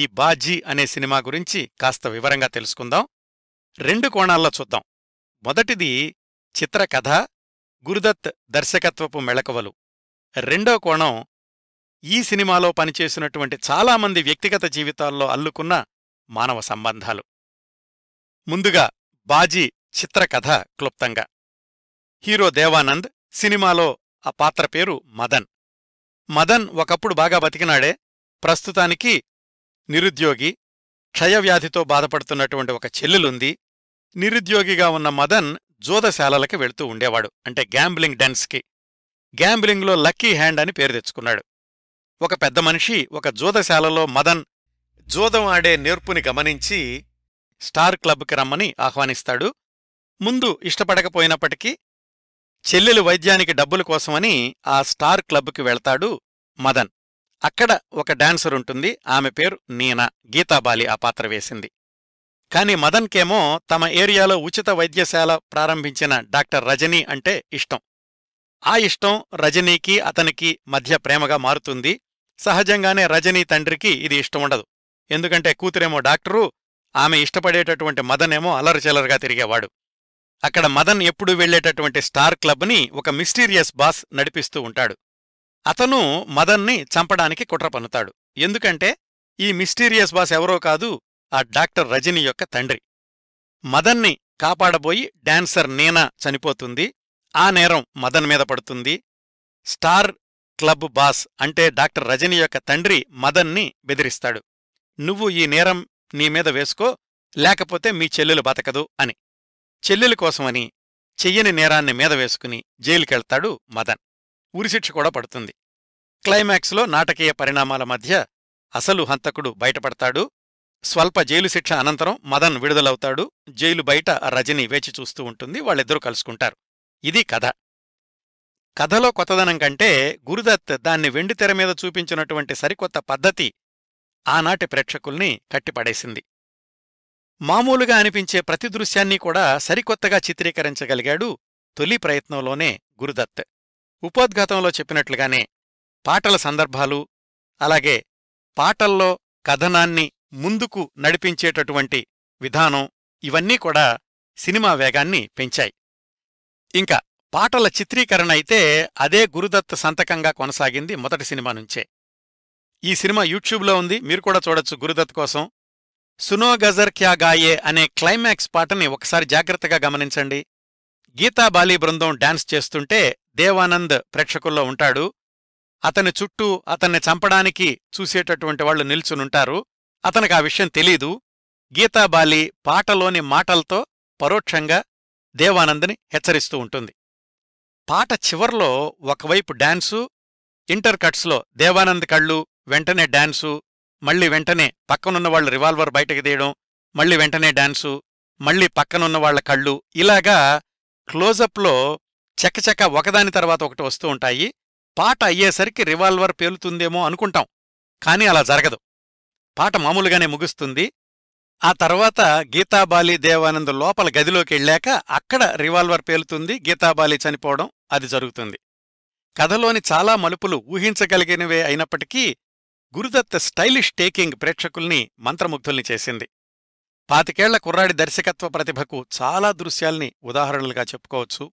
ఈ బాజీ అనే సినిమా గురించి కాస్త వివరంగా తెలుసుకుందాం రెండు కోణాల్లో చూద్దాం మొదటిది చిత్రకథ గురుదత్ దర్శకత్వపు మెళకువలు రెండో కోణం ఈ సినిమాలో పనిచేసినటువంటి చాలామంది వ్యక్తిగత జీవితాల్లో అల్లుకున్న మానవ సంబంధాలు ముందుగా బాజీ చిత్రకథ క్లుప్తంగా హీరో దేవానంద్ సినిమాలో ఆ పాత్ర పేరు మదన్ మదన్ ఒకప్పుడు బాగా బతికినాడే ప్రస్తుతానికి నిరుద్యోగి క్షయవ్యాధితో బాధపడుతున్నటువంటి ఒక చెల్లెలుంది నిరుద్యోగిగా ఉన్న మదన్ జోదశాలలకి వెళుతూ ఉండేవాడు అంటే గ్యాంబ్లింగ్ డెన్స్కి గ్యాంబ్లింగ్లో లక్కీ హ్యాండ్ అని పేరు తెచ్చుకున్నాడు ఒక పెద్ద మనిషి ఒక జోదశాలలో మదన్ జూదం ఆడే నేర్పుని గమనించి స్టార్ క్లబ్కి రమ్మని ఆహ్వానిస్తాడు ముందు ఇష్టపడకపోయినప్పటికీ చెల్లెలు వైద్యానికి డబ్బుల కోసమని ఆ స్టార్ క్లబ్కి వెళ్తాడు మదన్ అక్కడ ఒక డాన్సర్ ఉంటుంది ఆమె పేరు నీనా గీతాబాలి ఆ పాత్ర వేసింది కాని మదన్కేమో తమ ఏరియాలో ఉచిత వైద్యశాల ప్రారంభించిన డాక్టర్ రజనీ అంటే ఇష్టం ఆ ఇష్టం రజనీకి అతనికి మధ్య ప్రేమగా మారుతుంది సహజంగానే రజనీ తండ్రికి ఇది ఇష్టం ఉండదు ఎందుకంటే కూతురేమో డాక్టరు ఆమె ఇష్టపడేటటువంటి మదనేమో అలరచలరగా తిరిగేవాడు అక్కడ మదన్ ఎప్పుడూ వెళ్లేటటువంటి స్టార్ క్లబ్ని ఒక మిస్టీరియస్ బాస్ నడిపిస్తూ ఉంటాడు అతను మదన్ని చంపడానికి కుట్ర పన్నుతాడు ఎందుకంటే ఈ మిస్టీరియస్ బాస్ ఎవరో కాదు ఆ డాక్టర్ రజని యొక్క తండ్రి మదన్ని కాపాడబోయి డాన్సర్ నేనా చనిపోతుంది ఆ నేరం మదన్ మీద పడుతుంది స్టార్ క్లబ్ బాస్ అంటే డాక్టర్ రజని యొక్క తండ్రి మదన్ని బెదిరిస్తాడు నువ్వు ఈ నేరం నీమీద వేసుకో లేకపోతే మీ చెల్లెలు బతకదు అని చెల్లెలు కోసమని చెయ్యని నేరాన్ని మీద వేసుకుని జైలుకెళ్తాడు మదన్ ఉరిశిక్ష కూడా పడుతుంది క్లైమాక్స్లో నాటకీయ పరిణామాల మధ్య అసలు హంతకుడు బయటపడతాడు స్వల్ప జైలు శిక్ష అనంతరం మదన్ విడుదలవుతాడు జైలు బయట రజని వేచి చూస్తూ ఉంటుంది వాళ్ళిద్దరూ కలుసుకుంటారు ఇది కథ కథలో కొత్తదనం కంటే గురుదత్ దాన్ని వెండితెర మీద చూపించినటువంటి సరికొత్త పద్ధతి ఆనాటి ప్రేక్షకుల్ని కట్టిపడేసింది మామూలుగా అనిపించే ప్రతి దృశ్యాన్ని కూడా సరికొత్తగా చిత్రీకరించగలిగాడు తొలి ప్రయత్నంలోనే గురుదత్ ఉపోద్ఘాతంలో చెప్పినట్లుగానే పాటల సందర్భాలు అలాగే పాటల్లో కథనాన్ని ముందుకు నడిపించేటటువంటి విధానం ఇవన్నీ కూడా సినిమా వేగాన్ని పెంచాయి ఇంకా పాటల చిత్రీకరణ అయితే అదే గురుదత్ సంతకంగా కొనసాగింది మొదటి సినిమా నుంచే ఈ సినిమా యూట్యూబ్లో ఉంది మీరు కూడా చూడొచ్చు గురుదత్ కోసం సునో గజర్ క్యా గాయే అనే క్లైమాక్స్ పాటని ఒకసారి జాగ్రత్తగా గమనించండి గీతా బాలి బృందం డాన్స్ చేస్తుంటే దేవానంద్ ప్రేక్షకుల్లో ఉంటాడు అతని చుట్టూ అతన్ని చంపడానికి చూసేటటువంటి వాళ్లు నిల్చునుంటారు అతనికి ఆ విషయం తెలీదు గీతాబాలి పాటలోని మాటలతో పరోక్షంగా దేవానంద్ని హెచ్చరిస్తూ ఉంటుంది పాట చివర్లో ఒకవైపు డాన్సు ఇంటర్ కట్స్లో దేవానంద్ కళ్ళు వెంటనే డాన్సు మళ్ళీ వెంటనే పక్కనున్నవాళ్ళు రివాల్వర్ బయటకు తీయడం మళ్ళీ వెంటనే డాన్సు మళ్ళీ పక్కనున్న కళ్ళు ఇలాగా క్లోజప్లో చకచక ఒకదాని తర్వాత ఒకటి వస్తూ ఉంటాయి పాట అయ్యేసరికి రివాల్వర్ పేలుతుందేమో అనుకుంటాం కాని అలా జరగదు పాట మామూలుగానే ముగుస్తుంది ఆ తర్వాత గీతాబాలి దేవానంద్ లోపల గదిలోకి వెళ్ళాక అక్కడ రివాల్వర్ పేలుతుంది గీతాబాలి చనిపోవడం అది జరుగుతుంది కథలోని చాలా మలుపులు ఊహించగలిగినవే అయినప్పటికీ గురుదత్త స్టైలిష్ టేకింగ్ ప్రేక్షకుల్ని మంత్రముగ్ధుల్ని చేసింది పాతికేళ్ల కుర్రాడి దర్శకత్వ ప్రతిభకు చాలా దృశ్యాల్ని ఉదాహరణలుగా చెప్పుకోవచ్చు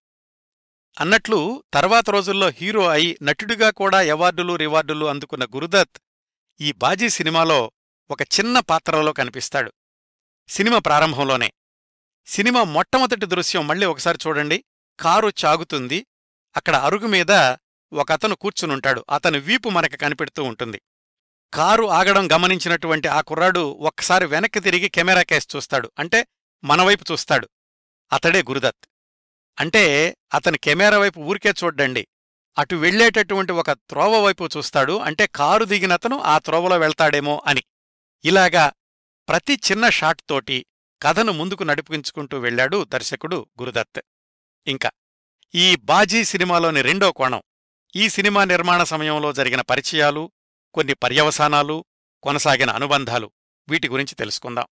అన్నట్లు తర్వాత రోజుల్లో హీరో అయి నటుడిగా కూడా అవార్డులు రివార్డులు అందుకున్న గురుదత్ ఈ బాజీ సినిమాలో ఒక చిన్న పాత్రలో కనిపిస్తాడు సినిమా ప్రారంభంలోనే సినిమా మొట్టమొదటి దృశ్యం మళ్ళీ ఒకసారి చూడండి కారు చాగుతుంది అక్కడ అరుగు మీద ఒకతను కూర్చునుంటాడు అతని వీపు మనకు కనిపెడుతూ ఉంటుంది కారు ఆగడం గమనించినటువంటి ఆ కుర్రాడు ఒక్కసారి వెనక్కి తిరిగి కెమెరా కేసు చూస్తాడు అంటే మన వైపు చూస్తాడు అతడే గురుదత్ అంటే అతని కెమెరా వైపు ఊరికే చూడ్డండి అటు వెళ్లేటటువంటి ఒక త్రోవ వైపు చూస్తాడు అంటే కారు దిగినతను ఆ త్రోవలో వెళ్తాడేమో అని ఇలాగా ప్రతి చిన్న షాట్ తోటి కథను ముందుకు నడిపించుకుంటూ వెళ్లాడు దర్శకుడు గురుదత్ ఇంకా ఈ బాజీ సినిమాలోని రెండో కోణం ఈ సినిమా నిర్మాణ సమయంలో జరిగిన పరిచయాలు కొన్ని పర్యవసానాలు కొనసాగిన అనుబంధాలు వీటి గురించి తెలుసుకుందాం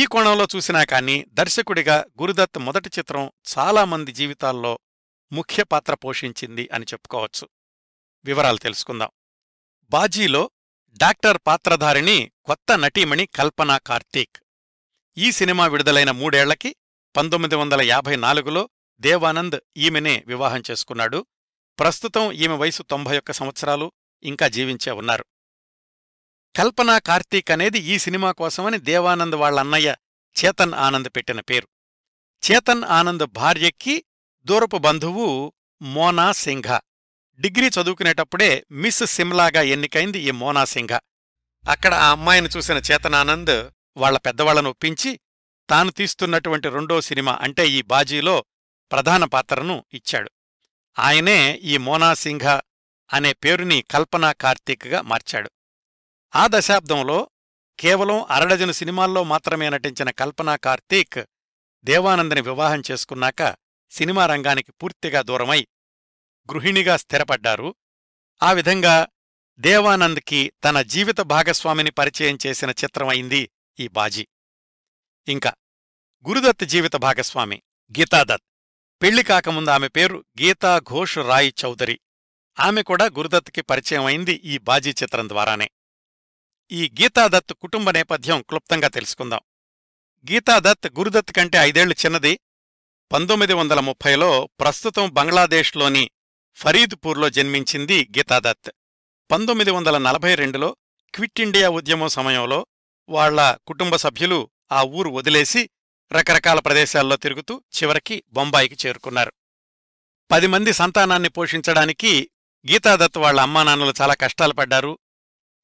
ఈ కోణంలో చూసినా కాని దర్శకుడిగా గురుదత్ మొదటి చిత్రం చాలామంది జీవితాల్లో ముఖ్య పాత్ర పోషించింది అని చెప్పుకోవచ్చు వివరాలు తెలుసుకుందాం బాజీలో డాక్టర్ పాత్రధారిణి కొత్త నటీమణి కల్పనా కార్తీక్ ఈ సినిమా విడుదలైన మూడేళ్లకి పంతొమ్మిది వందల యాభై నాలుగులో దేవానంద్ ఈమెనే వివాహం చేసుకున్నాడు ప్రస్తుతం ఈమె వయసు తొంభై ఒక్క సంవత్సరాలు ఇంకా జీవించే ఉన్నారు కల్పనా కార్తీక్ అనేది ఈ సినిమా కోసమని దేవానంద్ వాళ్ళన్నయ్య చేతన్ ఆనంద్ పెట్టిన పేరు చేతన్ ఆనంద్ భార్యకి దూరపు బంధువు మోనా సింఘ డిగ్రీ చదువుకునేటప్పుడే మిస్ సిమ్లాగా ఎన్నికైంది ఈ మోనా సింఘ అక్కడ ఆ అమ్మాయిని చూసిన చేతనానంద్ వాళ్ల పెద్దవాళ్లను ఒప్పించి తాను తీస్తున్నటువంటి రెండో సినిమా అంటే ఈ బాజీలో ప్రధాన పాత్రను ఇచ్చాడు ఆయనే ఈ మోనా సింఘ అనే పేరుని కల్పనా కార్తీక్గా మార్చాడు ఆ దశాబ్దంలో కేవలం అరడజను సినిమాల్లో మాత్రమే నటించిన కల్పనా కార్తీక్ దేవానందని వివాహం చేసుకున్నాక సినిమా రంగానికి పూర్తిగా దూరమై గృహిణిగా స్థిరపడ్డారు ఆ విధంగా దేవానంద్కి తన జీవిత భాగస్వామిని పరిచయం చేసిన చిత్రమైంది ఈ బాజీ ఇంకా గురుదత్ జీవిత భాగస్వామి గీతాదత్ పెళ్లి కాకముందు ఆమె పేరు గీతా ఘోష్ రాయ్ చౌదరి ఆమె కూడా గురుదత్కి పరిచయం అయింది ఈ బాజీ చిత్రం ద్వారానే ఈ గీతాదత్ కుటుంబ నేపథ్యం క్లుప్తంగా తెలుసుకుందాం గీతాదత్ గురుదత్ కంటే ఐదేళ్లు చిన్నది పంతొమ్మిది వందల ముప్పైలో ప్రస్తుతం బంగ్లాదేశ్లోని ఫరీద్పూర్లో జన్మించింది గీతాదత్ పంతొమ్మిది వందల నలభై రెండులో క్విట్ ఇండియా ఉద్యమం సమయంలో వాళ్ల కుటుంబ సభ్యులు ఆ ఊరు వదిలేసి రకరకాల ప్రదేశాల్లో తిరుగుతూ చివరికి బొంబాయికి చేరుకున్నారు పది మంది సంతానాన్ని పోషించడానికి గీతాదత్ వాళ్ళ అమ్మా నాన్నలు చాలా కష్టాలు పడ్డారు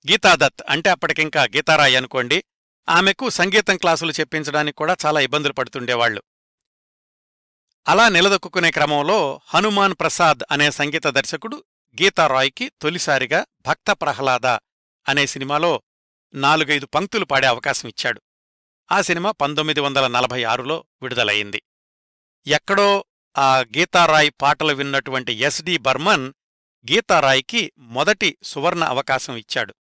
గీతాదత్ అంటే అప్పటికింకా గీతారాయ్ అనుకోండి ఆమెకు సంగీతం క్లాసులు చెప్పించడానికి కూడా చాలా ఇబ్బందులు పడుతుండేవాళ్లు అలా నిలదొక్కునే క్రమంలో హనుమాన్ ప్రసాద్ అనే సంగీత దర్శకుడు గీతారాయ్కి తొలిసారిగా భక్త ప్రహ్లాద అనే సినిమాలో నాలుగైదు పంక్తులు పాడే అవకాశం ఇచ్చాడు ఆ సినిమా పంతొమ్మిది వందల నలభై ఆరులో విడుదలయింది ఎక్కడో ఆ గీతారాయ్ పాటలు విన్నటువంటి ఎస్ డి బర్మన్ గీతారాయ్కి మొదటి సువర్ణ అవకాశం ఇచ్చాడు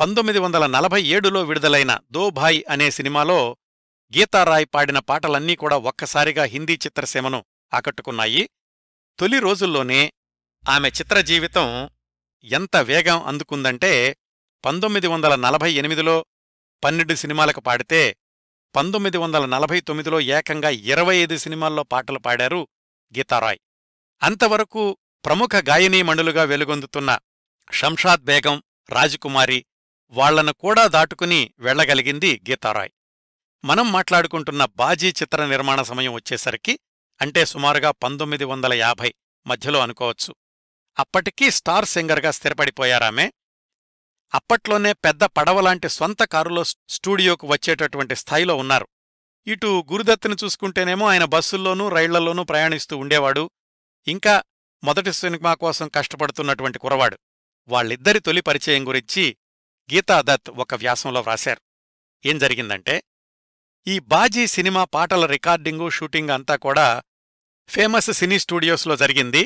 పంతొమ్మిది వందల నలభై ఏడులో విడుదలైన దోభాయ్ అనే సినిమాలో గీతారాయ్ పాడిన పాటలన్నీ కూడా ఒక్కసారిగా హిందీ చిత్రసీమను ఆకట్టుకున్నాయి తొలి రోజుల్లోనే ఆమె చిత్రజీవితం ఎంత వేగం అందుకుందంటే పంతొమ్మిది వందల నలభై ఎనిమిదిలో పన్నెండు సినిమాలకు పాడితే పంతొమ్మిది వందల నలభై తొమ్మిదిలో ఏకంగా ఇరవై ఐదు సినిమాల్లో పాటలు పాడారు గీతారాయ్ అంతవరకు ప్రముఖ గాయనీమణులుగా వెలుగొందుతున్న షంషాద్ బేగం రాజకుమారి వాళ్లను కూడా దాటుకుని వెళ్లగలిగింది గీతారాయ్ మనం మాట్లాడుకుంటున్న బాజీ చిత్ర నిర్మాణ సమయం వచ్చేసరికి అంటే సుమారుగా పంతొమ్మిది వందల యాభై మధ్యలో అనుకోవచ్చు అప్పటికీ స్టార్ సింగర్గా స్థిరపడిపోయారామే అప్పట్లోనే పెద్ద పడవలాంటి సొంత కారులో స్టూడియోకు వచ్చేటటువంటి స్థాయిలో ఉన్నారు ఇటు గురుదత్తుని చూసుకుంటేనేమో ఆయన బస్సుల్లోనూ రైళ్లలోనూ ప్రయాణిస్తూ ఉండేవాడు ఇంకా మొదటి సినిమా కోసం కష్టపడుతున్నటువంటి కురవాడు వాళ్ళిద్దరి తొలి పరిచయం గురించి గీతాదత్ ఒక వ్యాసంలో వ్రాశారు ఏం జరిగిందంటే ఈ బాజీ సినిమా పాటల రికార్డింగు షూటింగ్ అంతా కూడా ఫేమస్ సినీ స్టూడియోస్లో జరిగింది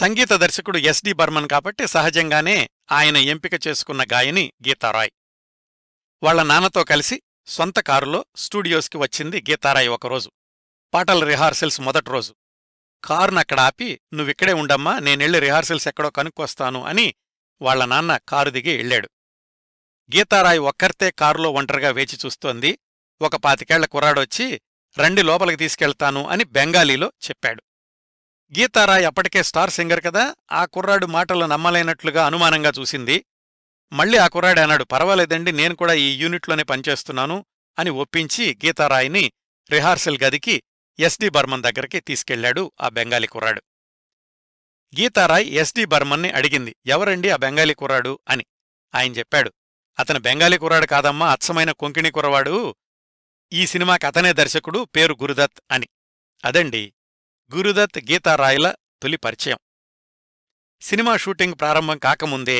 సంగీత దర్శకుడు ఎస్డి బర్మన్ కాబట్టి సహజంగానే ఆయన ఎంపిక చేసుకున్న గాయని గీతారాయ్ వాళ్ల నాన్నతో కలిసి సొంత కారులో స్టూడియోస్కి వచ్చింది గీతారాయ్ ఒకరోజు పాటల రిహార్సల్స్ మొదటి రోజు కారును అక్కడ ఆపి నువ్విక్కడే ఉండమ్మా నేనెళ్ళి రిహార్సల్స్ ఎక్కడో కనుక్కొస్తాను అని వాళ్ల నాన్న కారు దిగి వెళ్ళాడు గీతారాయ్ ఒక్కర్తే కారులో ఒంటరిగా వేచి చూస్తోంది ఒక పాతికేళ్ల కుర్రాడొచ్చి రండి లోపలికి తీసుకెళ్తాను అని బెంగాలీలో చెప్పాడు గీతారాయ్ అప్పటికే స్టార్ సింగర్ కదా ఆ కుర్రాడు మాటలు నమ్మలేనట్లుగా అనుమానంగా చూసింది మళ్ళీ ఆ కుర్రాడు అన్నాడు పర్వాలేదండి నేను కూడా ఈ యూనిట్లోనే పనిచేస్తున్నాను అని ఒప్పించి గీతారాయ్ని రిహార్సల్ గదికి ఎస్డి బర్మన్ దగ్గరికి తీసుకెళ్లాడు ఆ బెంగాలీ కుర్రాడు గీతారాయ్ ఎస్డి బర్మన్ని అడిగింది ఎవరండి ఆ బెంగాలీ కుర్రాడు అని ఆయన చెప్పాడు అతను బెంగాలీ కుర్రాడు కాదమ్మా అచ్చమైన కొంకిణి కుర్రవాడు ఈ సినిమాకి అతనే దర్శకుడు పేరు గురుదత్ అని అదండి గురుదత్ గీతారాయ్ల తొలి పరిచయం సినిమా షూటింగ్ ప్రారంభం కాకముందే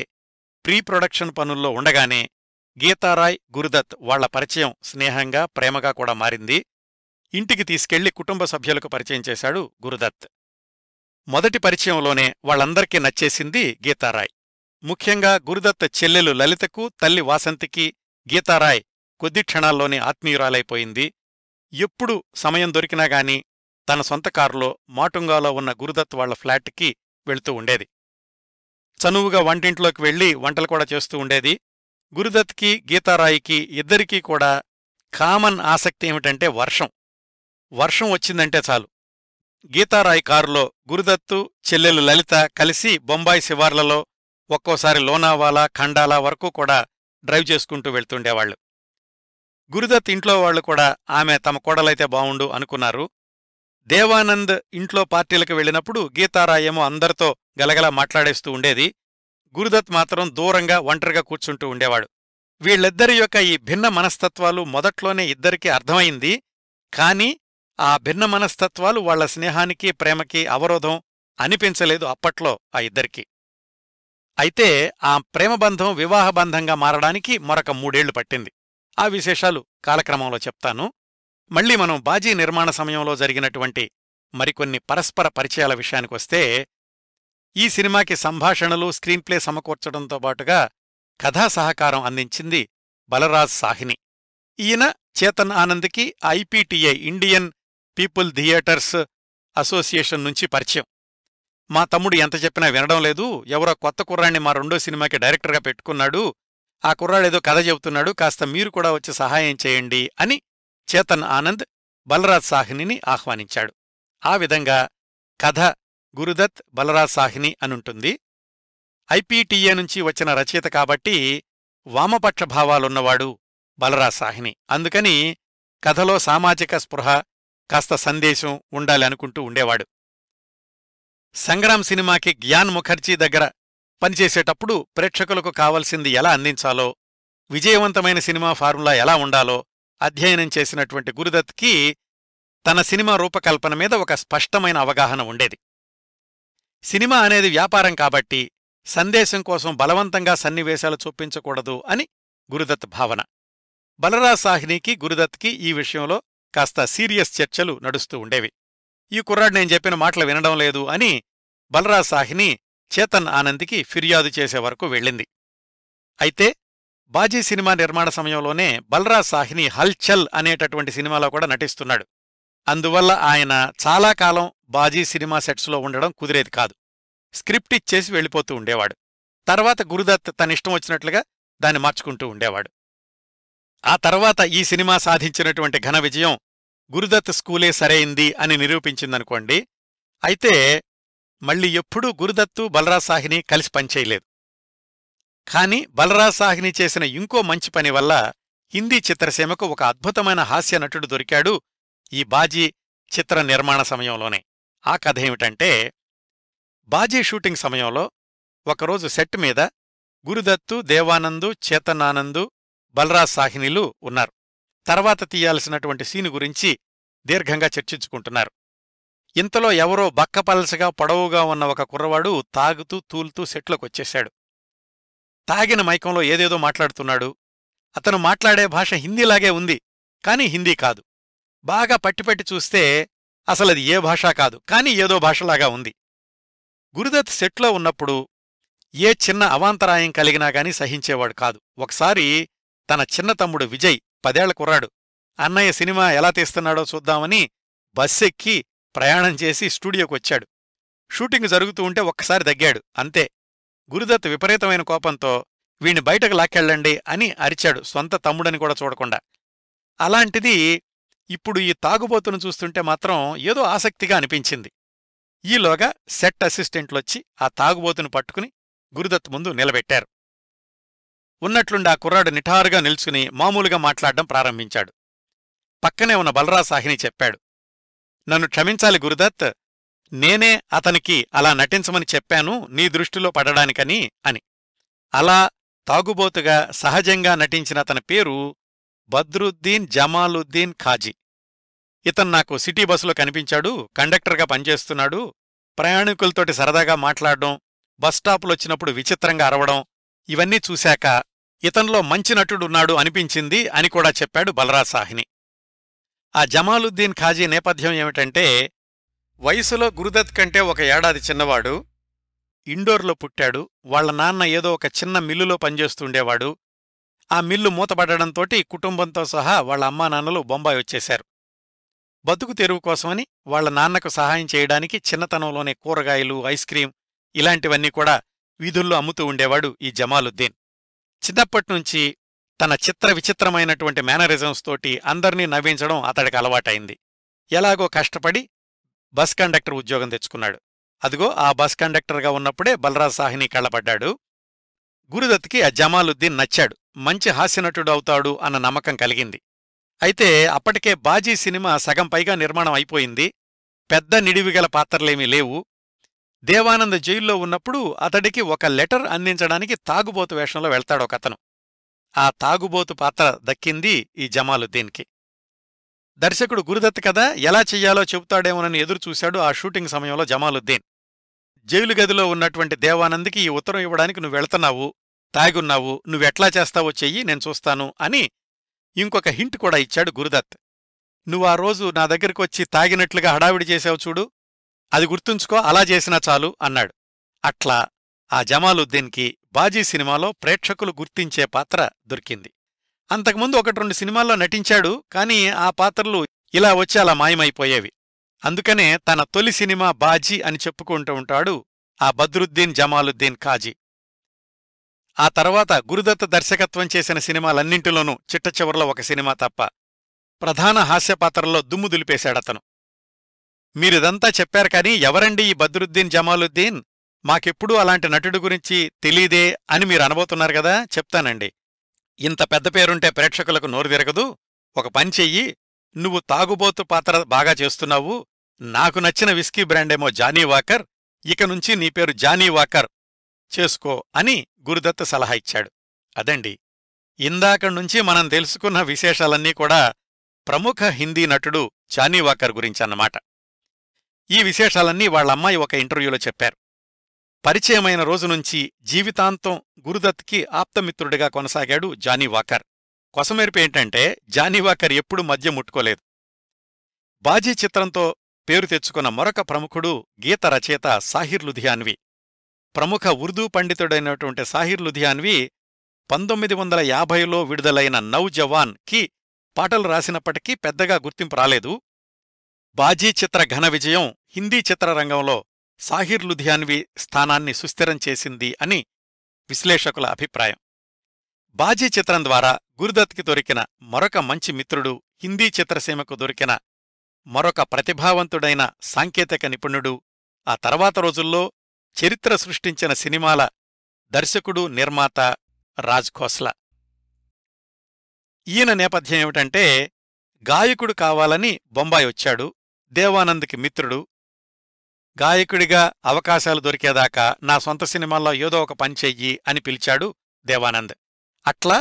ప్రీ ప్రొడక్షన్ పనుల్లో ఉండగానే గీతారాయ్ గురుదత్ వాళ్ల పరిచయం స్నేహంగా ప్రేమగా కూడా మారింది ఇంటికి తీసుకెళ్లి కుటుంబ సభ్యులకు పరిచయం చేశాడు గురుదత్ మొదటి పరిచయంలోనే వాళ్లందరికీ నచ్చేసింది గీతారాయ్ ముఖ్యంగా గురుదత్ చెల్లెలు లలితకు తల్లి వాసంతికి గీతారాయ్ కొద్ది క్షణాల్లోనే ఆత్మీయురాలైపోయింది ఎప్పుడు సమయం దొరికినా గాని తన సొంత కారులో మాటుంగాలో ఉన్న గురుదత్ వాళ్ల ఫ్లాట్కి వెళ్తూ ఉండేది చనువుగా వంటింట్లోకి వెళ్లి వంటలు కూడా చేస్తూ ఉండేది గురుదత్కి గీతారాయికి ఇద్దరికీ కూడా కామన్ ఆసక్తి ఏమిటంటే వర్షం వర్షం వచ్చిందంటే చాలు గీతారాయ్ కారులో గురుదత్తు చెల్లెలు లలిత కలిసి బొంబాయి శివార్లలో ఒక్కోసారి లోనావాలా ఖండాలా వరకు కూడా డ్రైవ్ చేసుకుంటూ వెళ్తుండేవాళ్లు గురుదత్ ఇంట్లో వాళ్లు కూడా ఆమె తమ కోడలైతే బావుండు అనుకున్నారు దేవానంద్ ఇంట్లో పార్టీలకు వెళ్ళినప్పుడు గీతారాయేమో అందరితో గలగలా మాట్లాడేస్తూ ఉండేది గురుదత్ మాత్రం దూరంగా ఒంటరిగా కూర్చుంటూ ఉండేవాడు వీళ్ళిద్దరి యొక్క ఈ భిన్న మనస్తత్వాలు మొదట్లోనే ఇద్దరికీ అర్థమైంది కానీ ఆ భిన్న మనస్తత్వాలు వాళ్ల స్నేహానికి ప్రేమకి అవరోధం అనిపించలేదు అప్పట్లో ఆ ఇద్దరికీ అయితే ఆ ప్రేమబంధం వివాహబంధంగా మారడానికి మరొక మూడేళ్లు పట్టింది ఆ విశేషాలు కాలక్రమంలో చెప్తాను మళ్లీ మనం బాజీ నిర్మాణ సమయంలో జరిగినటువంటి మరికొన్ని పరస్పర పరిచయాల విషయానికొస్తే ఈ సినిమాకి సంభాషణలు స్క్రీన్ప్లే సమకూర్చడంతో పాటుగా కథా సహకారం అందించింది బలరాజ్ సాహిని ఈయన చేతన్ ఆనంద్కి IPTA Indian people theatres association నుంచి పరిచయం మా తమ్ముడు ఎంత చెప్పినా వినడం లేదు ఎవరో కొత్త కుర్రాన్ని మా రెండో సినిమాకి డైరెక్టర్గా పెట్టుకున్నాడు ఆ కుర్రాడేదో కథ చెబుతున్నాడు కాస్త మీరు కూడా వచ్చి సహాయం చేయండి అని చేతన్ ఆనంద్ బలరాజ్ సాహ్నిని ఆహ్వానించాడు ఆ విధంగా కథ గురుదత్ బలరాజ్ సాహ్ని అనుంటుంది ఐపీటీఏ నుంచి వచ్చిన రచయిత కాబట్టి వామపక్ష భావాలున్నవాడు బలరాజ్ సాహ్ని అందుకని కథలో సామాజిక స్పృహ కాస్త సందేశం ఉండాలి అనుకుంటూ ఉండేవాడు సంగ్రామ్ సినిమాకి గ్యాన్ ముఖర్జీ దగ్గర పనిచేసేటప్పుడు ప్రేక్షకులకు కావలసింది ఎలా అందించాలో విజయవంతమైన సినిమా ఫార్ములా ఎలా ఉండాలో అధ్యయనం చేసినటువంటి గురుదత్కి తన సినిమా రూపకల్పన మీద ఒక స్పష్టమైన అవగాహన ఉండేది సినిమా అనేది వ్యాపారం కాబట్టి సందేశం కోసం బలవంతంగా సన్నివేశాలు చూపించకూడదు అని గురుదత్ భావన బలరాజ్ సాహ్నికి గురుదత్కి ఈ విషయంలో కాస్త సీరియస్ చర్చలు నడుస్తూ ఉండేవి ఈ కుర్రాడు నేను చెప్పిన మాటలు వినడం లేదు అని బలరా సాహిని చేతన్ ఆనంద్కి ఫిర్యాదు చేసే వరకు వెళ్ళింది అయితే బాజీ సినిమా నిర్మాణ సమయంలోనే బలరా సాహిని హల్చల్ అనేటటువంటి సినిమాలో కూడా నటిస్తున్నాడు అందువల్ల ఆయన చాలా కాలం బాజీ సినిమా సెట్స్లో ఉండడం కుదిరేది కాదు స్క్రిప్ట్ ఇచ్చేసి వెళ్ళిపోతూ ఉండేవాడు తర్వాత గురుదత్ తనిష్టం వచ్చినట్లుగా దాన్ని మార్చుకుంటూ ఉండేవాడు ఆ తర్వాత ఈ సినిమా సాధించినటువంటి ఘన విజయం గురుదత్ స్కూలే సరైంది అని నిరూపించిందనుకోండి అయితే మళ్ళీ ఎప్పుడూ గురుదత్తు బలరాసాహిని కలిసి పనిచేయలేదు కాని బలరాసాహిని చేసిన ఇంకో మంచి పని వల్ల హిందీ చిత్రసీమకు ఒక అద్భుతమైన హాస్య నటుడు దొరికాడు ఈ బాజీ చిత్ర నిర్మాణ సమయంలోనే ఆ కథ ఏమిటంటే బాజీ షూటింగ్ సమయంలో ఒకరోజు సెట్ మీద గురుదత్తు దేవానందు చేతనానందు బలరాజ్ సాహినిలు ఉన్నారు తర్వాత తీయాల్సినటువంటి సీను గురించి దీర్ఘంగా చర్చించుకుంటున్నారు ఇంతలో ఎవరో బక్కపలసగా పొడవుగా ఉన్న ఒక కుర్రవాడు తాగుతూ తూలుతూ సెట్లకొచ్చేశాడు తాగిన మైకంలో ఏదేదో మాట్లాడుతున్నాడు అతను మాట్లాడే భాష హిందీలాగే ఉంది కాని హిందీ కాదు బాగా పట్టిపట్టి చూస్తే అసలది ఏ భాషా కాదు కాని ఏదో భాషలాగా ఉంది గురుదత్ సెట్లో ఉన్నప్పుడు ఏ చిన్న అవాంతరాయం కలిగినా గాని సహించేవాడు కాదు ఒకసారి తన చిన్న తమ్ముడు విజయ్ పదేళ్ల కుర్రాడు అన్నయ్య సినిమా ఎలా తీస్తున్నాడో చూద్దామని బస్సెక్కి ప్రయాణం చేసి స్టూడియోకొచ్చాడు షూటింగ్ జరుగుతూ ఉంటే ఒక్కసారి దగ్గాడు అంతే గురుదత్ విపరీతమైన కోపంతో వీణ్ణి బయటకు లాక్కెళ్ళండి అని అరిచాడు సొంత తమ్ముడని కూడా చూడకుండా అలాంటిది ఇప్పుడు ఈ తాగుబోతును చూస్తుంటే మాత్రం ఏదో ఆసక్తిగా అనిపించింది ఈలోగా సెట్ అసిస్టెంట్లొచ్చి ఆ తాగుబోతును పట్టుకుని గురుదత్ ముందు నిలబెట్టారు ఉన్నట్లుండా కుర్రాడు నిఠారుగా నిల్చుని మామూలుగా మాట్లాడడం ప్రారంభించాడు పక్కనే ఉన్న బలరా సాహిని చెప్పాడు నన్ను క్షమించాలి గురుదత్ నేనే అతనికి అలా నటించమని చెప్పాను నీ దృష్టిలో పడడానికని అని అలా తాగుబోతుగా సహజంగా నటించిన అతని పేరు బద్రుద్దీన్ జమాలుద్దీన్ ఖాజీ ఇతను నాకు సిటీ బస్సులో కనిపించాడు కండక్టర్గా పనిచేస్తున్నాడు ప్రయాణికులతోటి సరదాగా మాట్లాడడం బస్టాపులొచ్చినప్పుడు విచిత్రంగా అరవడం ఇవన్నీ చూశాక ఇతనిలో మంచి నటుడున్నాడు అనిపించింది అని కూడా చెప్పాడు బలరాసాహిని ఆ జమాలుద్దీన్ ఖాజీ నేపథ్యం ఏమిటంటే వయసులో గురుదత్ కంటే ఒక ఏడాది చిన్నవాడు ఇండోర్లో పుట్టాడు వాళ్ల నాన్న ఏదో ఒక చిన్న మిల్లులో పనిచేస్తుండేవాడు ఆ మిల్లు మూతపడడంతోటి కుటుంబంతో సహా వాళ్ల అమ్మా నాన్నలు బొంబాయి వచ్చేశారు బతుకు తెరువు కోసమని వాళ్ల నాన్నకు సహాయం చేయడానికి చిన్నతనంలోనే కూరగాయలు ఐస్ క్రీం ఇలాంటివన్నీ కూడా వీధుల్లో అమ్ముతూ ఉండేవాడు ఈ జమాలుద్దీన్ చిన్నప్పటి నుంచి తన చిత్ర విచిత్రమైనటువంటి మేనరిజమ్స్ తోటి అందర్నీ నవ్వించడం అతడికి అలవాటైంది ఎలాగో కష్టపడి బస్ కండక్టర్ ఉద్యోగం తెచ్చుకున్నాడు అదిగో ఆ బస్ కండక్టర్గా ఉన్నప్పుడే బలరాజ్ సాహిని కళ్ళబడ్డాడు గురుదత్కి ఆ జమాలుద్దీన్ నచ్చాడు మంచి హాస్యనటుడు అవుతాడు అన్న నమ్మకం కలిగింది అయితే అప్పటికే బాజీ సినిమా సగం పైగా నిర్మాణం అయిపోయింది పెద్ద నిడివిగల పాత్రలేమీ లేవు దేవానంద జైల్లో ఉన్నప్పుడు అతడికి ఒక లెటర్ అందించడానికి తాగుబోతు వేషంలో వెళ్తాడొకతను ఆ తాగుబోతు పాత్ర దక్కింది ఈ జమాలుద్దీన్కి దర్శకుడు గురుదత్ కదా ఎలా చెయ్యాలో చెబుతాడేమోనని ఎదురుచూశాడు ఆ షూటింగ్ సమయంలో జమాలుద్దీన్ జైలు గదిలో ఉన్నటువంటి దేవానంద్కి ఈ ఉత్తరం ఇవ్వడానికి నువ్వు వెళ్తున్నావు తాగున్నావు నువ్వెట్లా చేస్తావో చెయ్యి నేను చూస్తాను అని ఇంకొక హింట్ కూడా ఇచ్చాడు గురుదత్ నువ్వు ఆ రోజు నా దగ్గరికి వచ్చి తాగినట్లుగా హడావిడి చేసావు చూడు అది గుర్తుంచుకో అలా చేసినా చాలు అన్నాడు అట్లా ఆ జమాలుద్దీన్కి బాజీ సినిమాలో ప్రేక్షకులు గుర్తించే పాత్ర దొరికింది అంతకుముందు ఒకటి రెండు సినిమాల్లో నటించాడు కానీ ఆ పాత్రలు ఇలా వచ్చి అలా మాయమైపోయేవి అందుకనే తన తొలి సినిమా బాజీ అని చెప్పుకుంటూ ఉంటాడు ఆ బద్రుద్దీన్ జమాలుద్దీన్ కాజీ ఆ తర్వాత గురుదత్త దర్శకత్వం చేసిన సినిమాలన్నింటిలోనూ చిట్టచివరలో ఒక సినిమా తప్ప ప్రధాన హాస్యపాత్రల్లో దుమ్ము దులిపేశాడతను మీరిదంతా చెప్పారు కానీ ఎవరండి ఈ బద్రుద్దీన్ జమాలుద్దీన్ మాకెప్పుడూ అలాంటి నటుడు గురించి తెలీదే అని మీరు అనబోతున్నారు కదా చెప్తానండి ఇంత పెద్ద పేరుంటే ప్రేక్షకులకు నోరు తిరగదు ఒక పని చెయ్యి నువ్వు తాగుబోతు పాత్ర బాగా చేస్తున్నావు నాకు నచ్చిన విస్కీ బ్రాండేమో జానీ వాకర్ ఇక నుంచి నీ పేరు జానీ వాకర్ చేసుకో అని గురుదత్త సలహా ఇచ్చాడు అదండి నుంచి మనం తెలుసుకున్న విశేషాలన్నీ కూడా ప్రముఖ హిందీ నటుడు జానీ వాకర్ గురించన్నమాట ఈ విశేషాలన్నీ వాళ్లమ్మాయి ఒక ఇంటర్వ్యూలో చెప్పారు పరిచయమైన రోజునుంచి జీవితాంతం గురుదత్కి ఆప్తమిత్రుడిగా కొనసాగాడు జానీవాకర్ కొసమెరుపు ఏంటంటే జానీవాకర్ ఎప్పుడూ మద్య ముట్టుకోలేదు బాజీ చిత్రంతో పేరు తెచ్చుకున్న మరొక ప్రముఖుడు గీత రచయిత సాహిర్ లుధియాన్వి ప్రముఖ ఉర్దూ పండితుడైనటువంటి సాహిర్ లుధియాన్వి పంతొమ్మిది వందల యాభైలో విడుదలైన నవ్ జవాన్ కి పాటలు రాసినప్పటికీ పెద్దగా గుర్తింపు రాలేదు బాజీ చిత్ర ఘన విజయం హిందీ చిత్రరంగంలో సాహిర్ లుధియాన్వి స్థానాన్ని సుస్థిరం చేసింది అని విశ్లేషకుల అభిప్రాయం బాజీ చిత్రం ద్వారా గురుదత్కి దొరికిన మరొక మంచి మిత్రుడు హిందీ చిత్రసీమకు దొరికిన మరొక ప్రతిభావంతుడైన సాంకేతిక నిపుణుడు ఆ తర్వాత రోజుల్లో చరిత్ర సృష్టించిన సినిమాల దర్శకుడు నిర్మాత రాజ్ ఖోస్లా ఈయన నేపథ్యం ఏమిటంటే గాయకుడు కావాలని బొంబాయి వచ్చాడు దేవానంద్కి మిత్రుడు గాయకుడిగా అవకాశాలు దొరికేదాకా నా సొంత సినిమాల్లో ఏదో ఒక పనిచెయ్యి అని పిలిచాడు దేవానంద్ అట్లా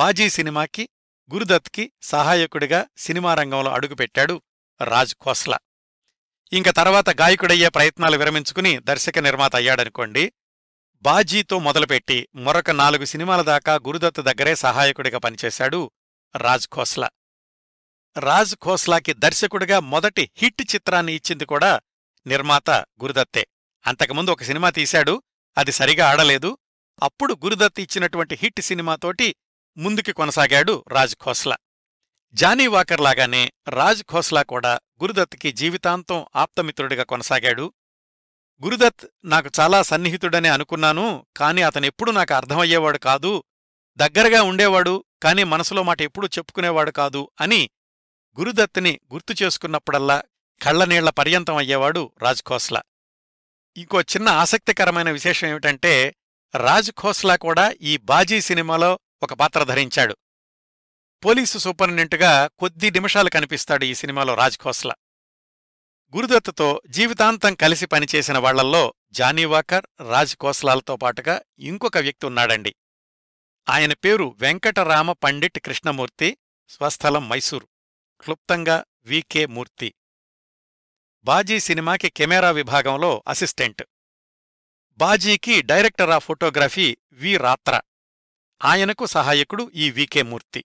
బాజీ సినిమాకి గురుదత్కి సహాయకుడిగా సినిమా రంగంలో అడుగుపెట్టాడు రాజ్ ఖోస్లా ఇంక తర్వాత గాయకుడయ్యే ప్రయత్నాలు విరమించుకుని దర్శక నిర్మాత అయ్యాడనుకోండి బాజీతో మొదలుపెట్టి మరొక నాలుగు సినిమాల దాకా గురుదత్ దగ్గరే సహాయకుడిగా పనిచేశాడు రాజ్ ఖోస్లా రాజ్ ఖోస్లాకి దర్శకుడిగా మొదటి హిట్ చిత్రాన్ని ఇచ్చింది కూడా నిర్మాత గురుదత్తే అంతకుముందు ఒక సినిమా తీశాడు అది సరిగా ఆడలేదు అప్పుడు గురుదత్ ఇచ్చినటువంటి హిట్ సినిమాతోటి ముందుకి కొనసాగాడు రాజ్ ఖోస్లా జానీ వాకర్ లాగానే రాజ్ ఖోస్లా కూడా గురుదత్కి జీవితాంతం ఆప్తమిత్రుడిగా కొనసాగాడు గురుదత్ నాకు చాలా సన్నిహితుడనే అనుకున్నాను కాని అతనెప్పుడు నాకు అర్థమయ్యేవాడు కాదు దగ్గరగా ఉండేవాడు కాని మనసులో మాట ఎప్పుడూ చెప్పుకునేవాడు కాదు అని గురుదత్తుని గుర్తు చేసుకున్నప్పుడల్లా కళ్లనీళ్ల పర్యంతం అయ్యేవాడు రాజ్ఖోస్లా ఇంకో చిన్న ఆసక్తికరమైన విశేషం ఏమిటంటే రాజ్ఖోస్లా కూడా ఈ బాజీ సినిమాలో ఒక పాత్ర ధరించాడు పోలీసు సూపరింటెంట్గా కొద్ది నిమిషాలు కనిపిస్తాడు ఈ సినిమాలో రాజ్ఖోస్లా గురుదత్తుతో జీవితాంతం కలిసి పనిచేసిన వాళ్లల్లో జానీవాకర్ రాజ్ పాటుగా ఇంకొక వ్యక్తి ఉన్నాడండి ఆయన పేరు వెంకటరామ పండిట్ కృష్ణమూర్తి స్వస్థలం మైసూరు క్లుప్తంగా వికే మూర్తి బాజీ సినిమాకి కెమెరా విభాగంలో అసిస్టెంట్ బాజీకి director of photography V Ratra ఆయనకు సహాయకుడు ఈ వికే మూర్తి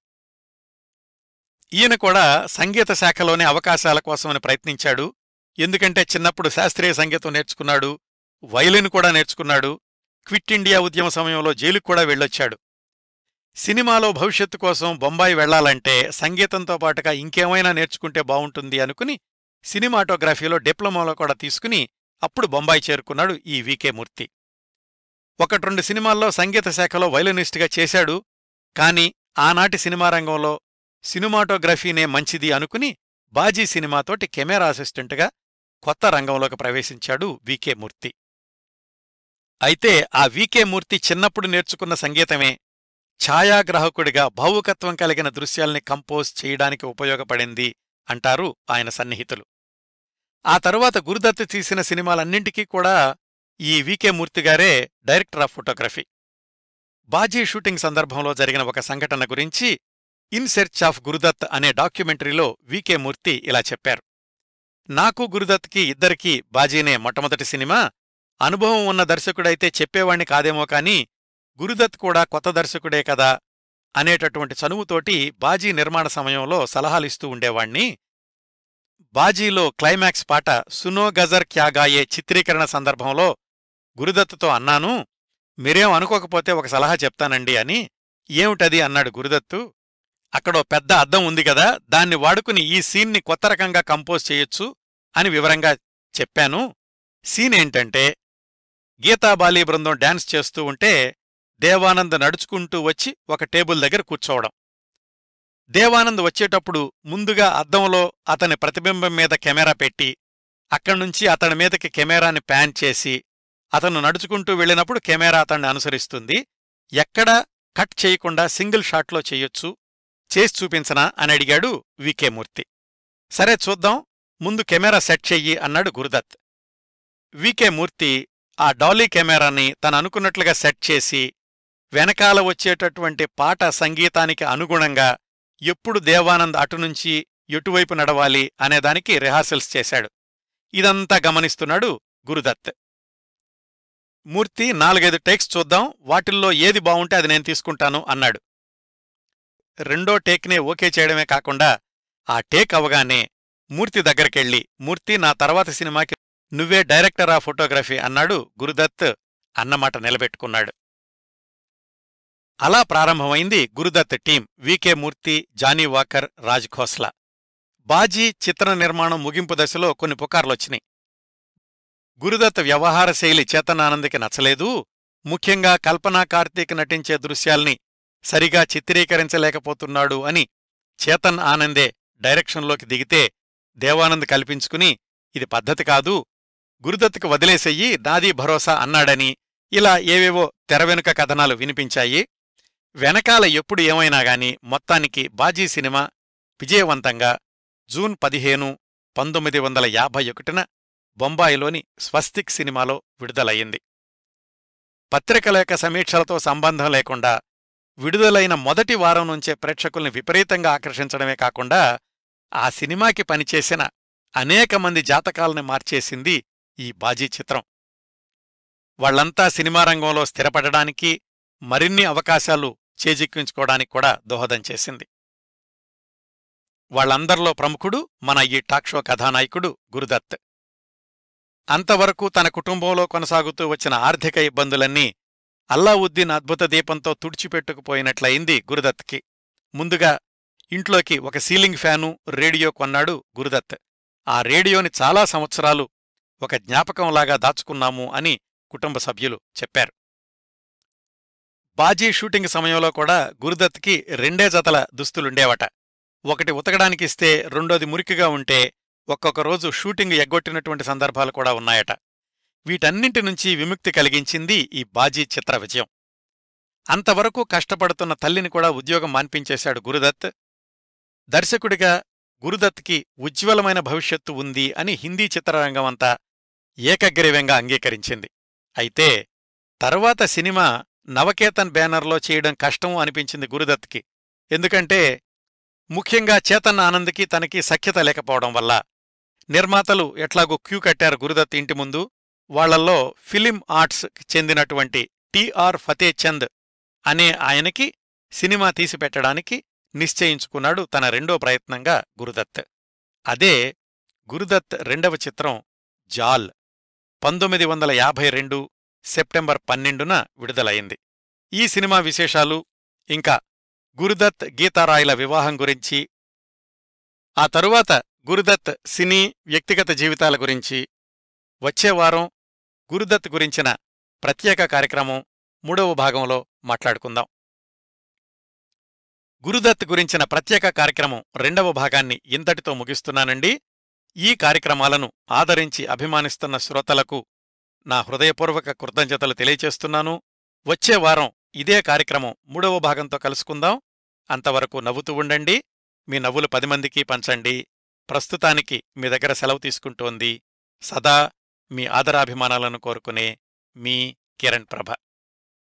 ఈయన కూడా సంగీత శాఖలోనే అవకాశాల కోసమని ప్రయత్నించాడు ఎందుకంటే చిన్నప్పుడు శాస్త్రీయ సంగీతం నేర్చుకున్నాడు వయలిన్ కూడా నేర్చుకున్నాడు క్విట్ ఇండియా ఉద్యమ సమయంలో జైలుకు కూడా వెళ్ళొచ్చాడు సినిమాలో భవిష్యత్తు కోసం బొంబాయి వెళ్లాలంటే సంగీతంతో పాటుగా ఇంకేమైనా నేర్చుకుంటే బావుంటుంది అనుకుని సినిమాటోగ్రఫీలో డిప్లొమాలో కూడా తీసుకుని అప్పుడు బొంబాయి చేరుకున్నాడు ఈ వికే మూర్తి ఒకటి రెండు సినిమాల్లో సంగీత శాఖలో వైలనిస్టుగా చేశాడు కాని ఆనాటి సినిమా రంగంలో సినిమాటోగ్రఫీనే మంచిది అనుకుని బాజీ సినిమాతోటి కెమెరా అసిస్టెంట్గా కొత్త రంగంలోకి ప్రవేశించాడు వికే మూర్తి అయితే ఆ వికే మూర్తి చిన్నప్పుడు నేర్చుకున్న సంగీతమే ఛాయాగ్రాహకుడిగా భావుకత్వం కలిగిన దృశ్యాల్ని కంపోజ్ చేయడానికి ఉపయోగపడింది అంటారు ఆయన సన్నిహితులు ఆ తరువాత గురుదత్ తీసిన సినిమాలన్నింటికీ కూడా ఈ వికే మూర్తిగారే director of photography Baazi shooting సందర్భంలో జరిగిన ఒక సంఘటన గురించి ఇన్ సెర్చ్ ఆఫ్ గురుదత్ అనే డాక్యుమెంటరీలో వికే మూర్తి ఇలా చెప్పారు నాకు గురుదత్కి ఇద్దరికీ బాజీనే మొట్టమొదటి సినిమా అనుభవం ఉన్న దర్శకుడైతే చెప్పేవాణ్ణి కాదేమో కాని గురుదత్ కూడా కొత్త దర్శకుడే కదా అనేటటువంటి చనువుతోటి బాజీ నిర్మాణ సమయంలో సలహాలిస్తూ ఉండేవాణ్ణి బాజీలో క్లైమాక్స్ పాట సునో గజర్ క్యాగాయే చిత్రీకరణ సందర్భంలో గురుదత్తుతో అన్నాను మీరేం అనుకోకపోతే ఒక సలహా చెప్తానండి అని ఏమిటది అన్నాడు గురుదత్తు అక్కడో పెద్ద అద్దం ఉంది కదా దాన్ని వాడుకుని ఈ సీన్ని కొత్త రకంగా కంపోజ్ చేయొచ్చు అని వివరంగా చెప్పాను సీనేంటంటే గీతాబాలీ బృందం డాన్స్ చేస్తూ ఉంటే దేవానంద్ నడుచుకుంటూ వచ్చి ఒక టేబుల్ దగ్గర కూర్చోవడం దేవానంద్ వచ్చేటప్పుడు ముందుగా అద్దంలో అతని ప్రతిబింబం మీద కెమెరా పెట్టి అక్కడ్నుంచి అతని మీదకి కెమెరాని ప్యాన్ చేసి అతను నడుచుకుంటూ వెళ్ళినప్పుడు కెమెరా అతన్ని అనుసరిస్తుంది ఎక్కడా కట్ చేయకుండా సింగిల్ షాట్లో చెయ్యొచ్చు చేసి చూపించనా అని అడిగాడు మూర్తి సరే చూద్దాం ముందు కెమెరా సెట్ చెయ్యి అన్నాడు గురుదత్ మూర్తి ఆ డాలీ కెమెరాని తను అనుకున్నట్లుగా సెట్ చేసి వెనకాల వచ్చేటటువంటి పాట సంగీతానికి అనుగుణంగా ఎప్పుడు దేవానంద్ అటునుంచి ఎటువైపు నడవాలి అనేదానికి రిహార్సల్స్ చేశాడు ఇదంతా గమనిస్తున్నాడు గురుదత్ మూర్తి నాలుగైదు టేక్స్ చూద్దాం వాటిల్లో ఏది బావుంటే అది నేను తీసుకుంటాను అన్నాడు రెండో టేక్నే ఓకే చేయడమే కాకుండా ఆ టేక్ అవగానే మూర్తి దగ్గరికెళ్ళి మూర్తి నా తర్వాత సినిమాకి నువ్వే డైరెక్టర్ ఆ ఫోటోగ్రఫీ అన్నాడు గురుదత్ అన్నమాట నిలబెట్టుకున్నాడు అలా ప్రారంభమైంది గురుదత్ టీం వికే మూర్తి జానీ వాకర్ రాజ్ ఖోస్లా బాజీ చిత్ర నిర్మాణం ముగింపు దశలో కొన్ని పుకార్లొచ్చినాయి గురుదత్ వ్యవహార శైలి చేతనానందకి నచ్చలేదు ముఖ్యంగా కల్పనా కార్తీక్ నటించే దృశ్యాల్ని సరిగా చిత్రీకరించలేకపోతున్నాడు అని చేతన్ ఆనందే డైరెక్షన్లోకి దిగితే దేవానంద్ కల్పించుకుని ఇది పద్ధతి కాదు గురుదత్తుకు వదిలేసెయ్యి దాదీ భరోసా అన్నాడని ఇలా ఏవేవో తెరవెనుక కథనాలు వినిపించాయి వెనకాల ఎప్పుడు ఏమైనా గాని మొత్తానికి బాజీ సినిమా విజయవంతంగా జూన్ పదిహేను పంతొమ్మిది వందల యాభై ఒకటిన బొంబాయిలోని స్వస్తిక్ సినిమాలో విడుదలయ్యింది పత్రికలేఖ సమీక్షలతో సంబంధం లేకుండా విడుదలైన మొదటి వారం నుంచే ప్రేక్షకుల్ని విపరీతంగా ఆకర్షించడమే కాకుండా ఆ సినిమాకి పనిచేసిన అనేక మంది జాతకాలను మార్చేసింది ఈ బాజీ చిత్రం వాళ్లంతా సినిమా రంగంలో స్థిరపడడానికి మరిన్ని అవకాశాలు చేజిక్కించుకోవడానికి కూడా దోహదం చేసింది వాళ్లందరిలో ప్రముఖుడు మన ఈ టాక్షో కథానాయకుడు గురుదత్ అంతవరకు తన కుటుంబంలో కొనసాగుతూ వచ్చిన ఆర్థిక ఇబ్బందులన్నీ అల్లావుద్దీన్ అద్భుత దీపంతో తుడిచిపెట్టుకుపోయినట్లయింది గురుదత్కి ముందుగా ఇంట్లోకి ఒక సీలింగ్ ఫ్యాను రేడియో కొన్నాడు గురుదత్ ఆ రేడియోని చాలా సంవత్సరాలు ఒక జ్ఞాపకంలాగా దాచుకున్నాము అని కుటుంబ సభ్యులు చెప్పారు బాజీ షూటింగ్ సమయంలో కూడా గురుదత్కి రెండే జతల దుస్తులుండేవట ఒకటి ఉతకడానికిస్తే రెండోది మురికిగా ఉంటే ఒక్కొక్క రోజు షూటింగ్ ఎగ్గొట్టినటువంటి సందర్భాలు కూడా ఉన్నాయట వీటన్నింటి నుంచి విముక్తి కలిగించింది ఈ బాజీ చిత్ర విజయం అంతవరకు కష్టపడుతున్న తల్లిని కూడా ఉద్యోగం మాన్పించేశాడు గురుదత్ దర్శకుడిగా గురుదత్కి ఉజ్వలమైన భవిష్యత్తు ఉంది అని హిందీ చిత్రరంగమంతా ఏకగ్రీవ్యంగా ఏకగ్రీవంగా అంగీకరించింది అయితే తర్వాత సినిమా నవకేతన్ బ్యానర్లో చేయడం కష్టం అనిపించింది గురుదత్కి ఎందుకంటే ముఖ్యంగా చేతన్ ఆనంద్కి తనకి సఖ్యత లేకపోవడం వల్ల నిర్మాతలు ఎట్లాగో క్యూ కట్టారు గురుదత్ ఇంటి ముందు వాళ్లల్లో ఫిలిం ఆర్ట్స్ చెందినటువంటి టిఆర్ ఫతేచంద్ అనే ఆయనకి సినిమా తీసిపెట్టడానికి నిశ్చయించుకున్నాడు తన రెండో ప్రయత్నంగా గురుదత్ అదే గురుదత్ రెండవ చిత్రం జాల్ పంతొమ్మిది వందల యాభై రెండు సెప్టెంబర్ పన్నెండున విడుదలయింది ఈ సినిమా విశేషాలు ఇంకా గురుదత్ గీతారాయ్ల వివాహం గురించి ఆ తరువాత గురుదత్ సినీ వ్యక్తిగత జీవితాల గురించి వచ్చేవారం గురుదత్ గురించిన ప్రత్యేక కార్యక్రమం మూడవ భాగంలో మాట్లాడుకుందాం గురుదత్ గురించిన ప్రత్యేక కార్యక్రమం రెండవ భాగాన్ని ఇంతటితో ముగిస్తున్నానండి ఈ కార్యక్రమాలను ఆదరించి అభిమానిస్తున్న శ్రోతలకు నా హృదయపూర్వక కృతజ్ఞతలు తెలియచేస్తున్నాను వచ్చే వారం ఇదే కార్యక్రమం మూడవ భాగంతో కలుసుకుందాం అంతవరకు నవ్వుతూ ఉండండి మీ నవ్వులు పది మందికి పంచండి ప్రస్తుతానికి మీ దగ్గర సెలవు తీసుకుంటోంది సదా మీ ఆదరాభిమానాలను కోరుకునే మీ కిరణ్ ప్రభ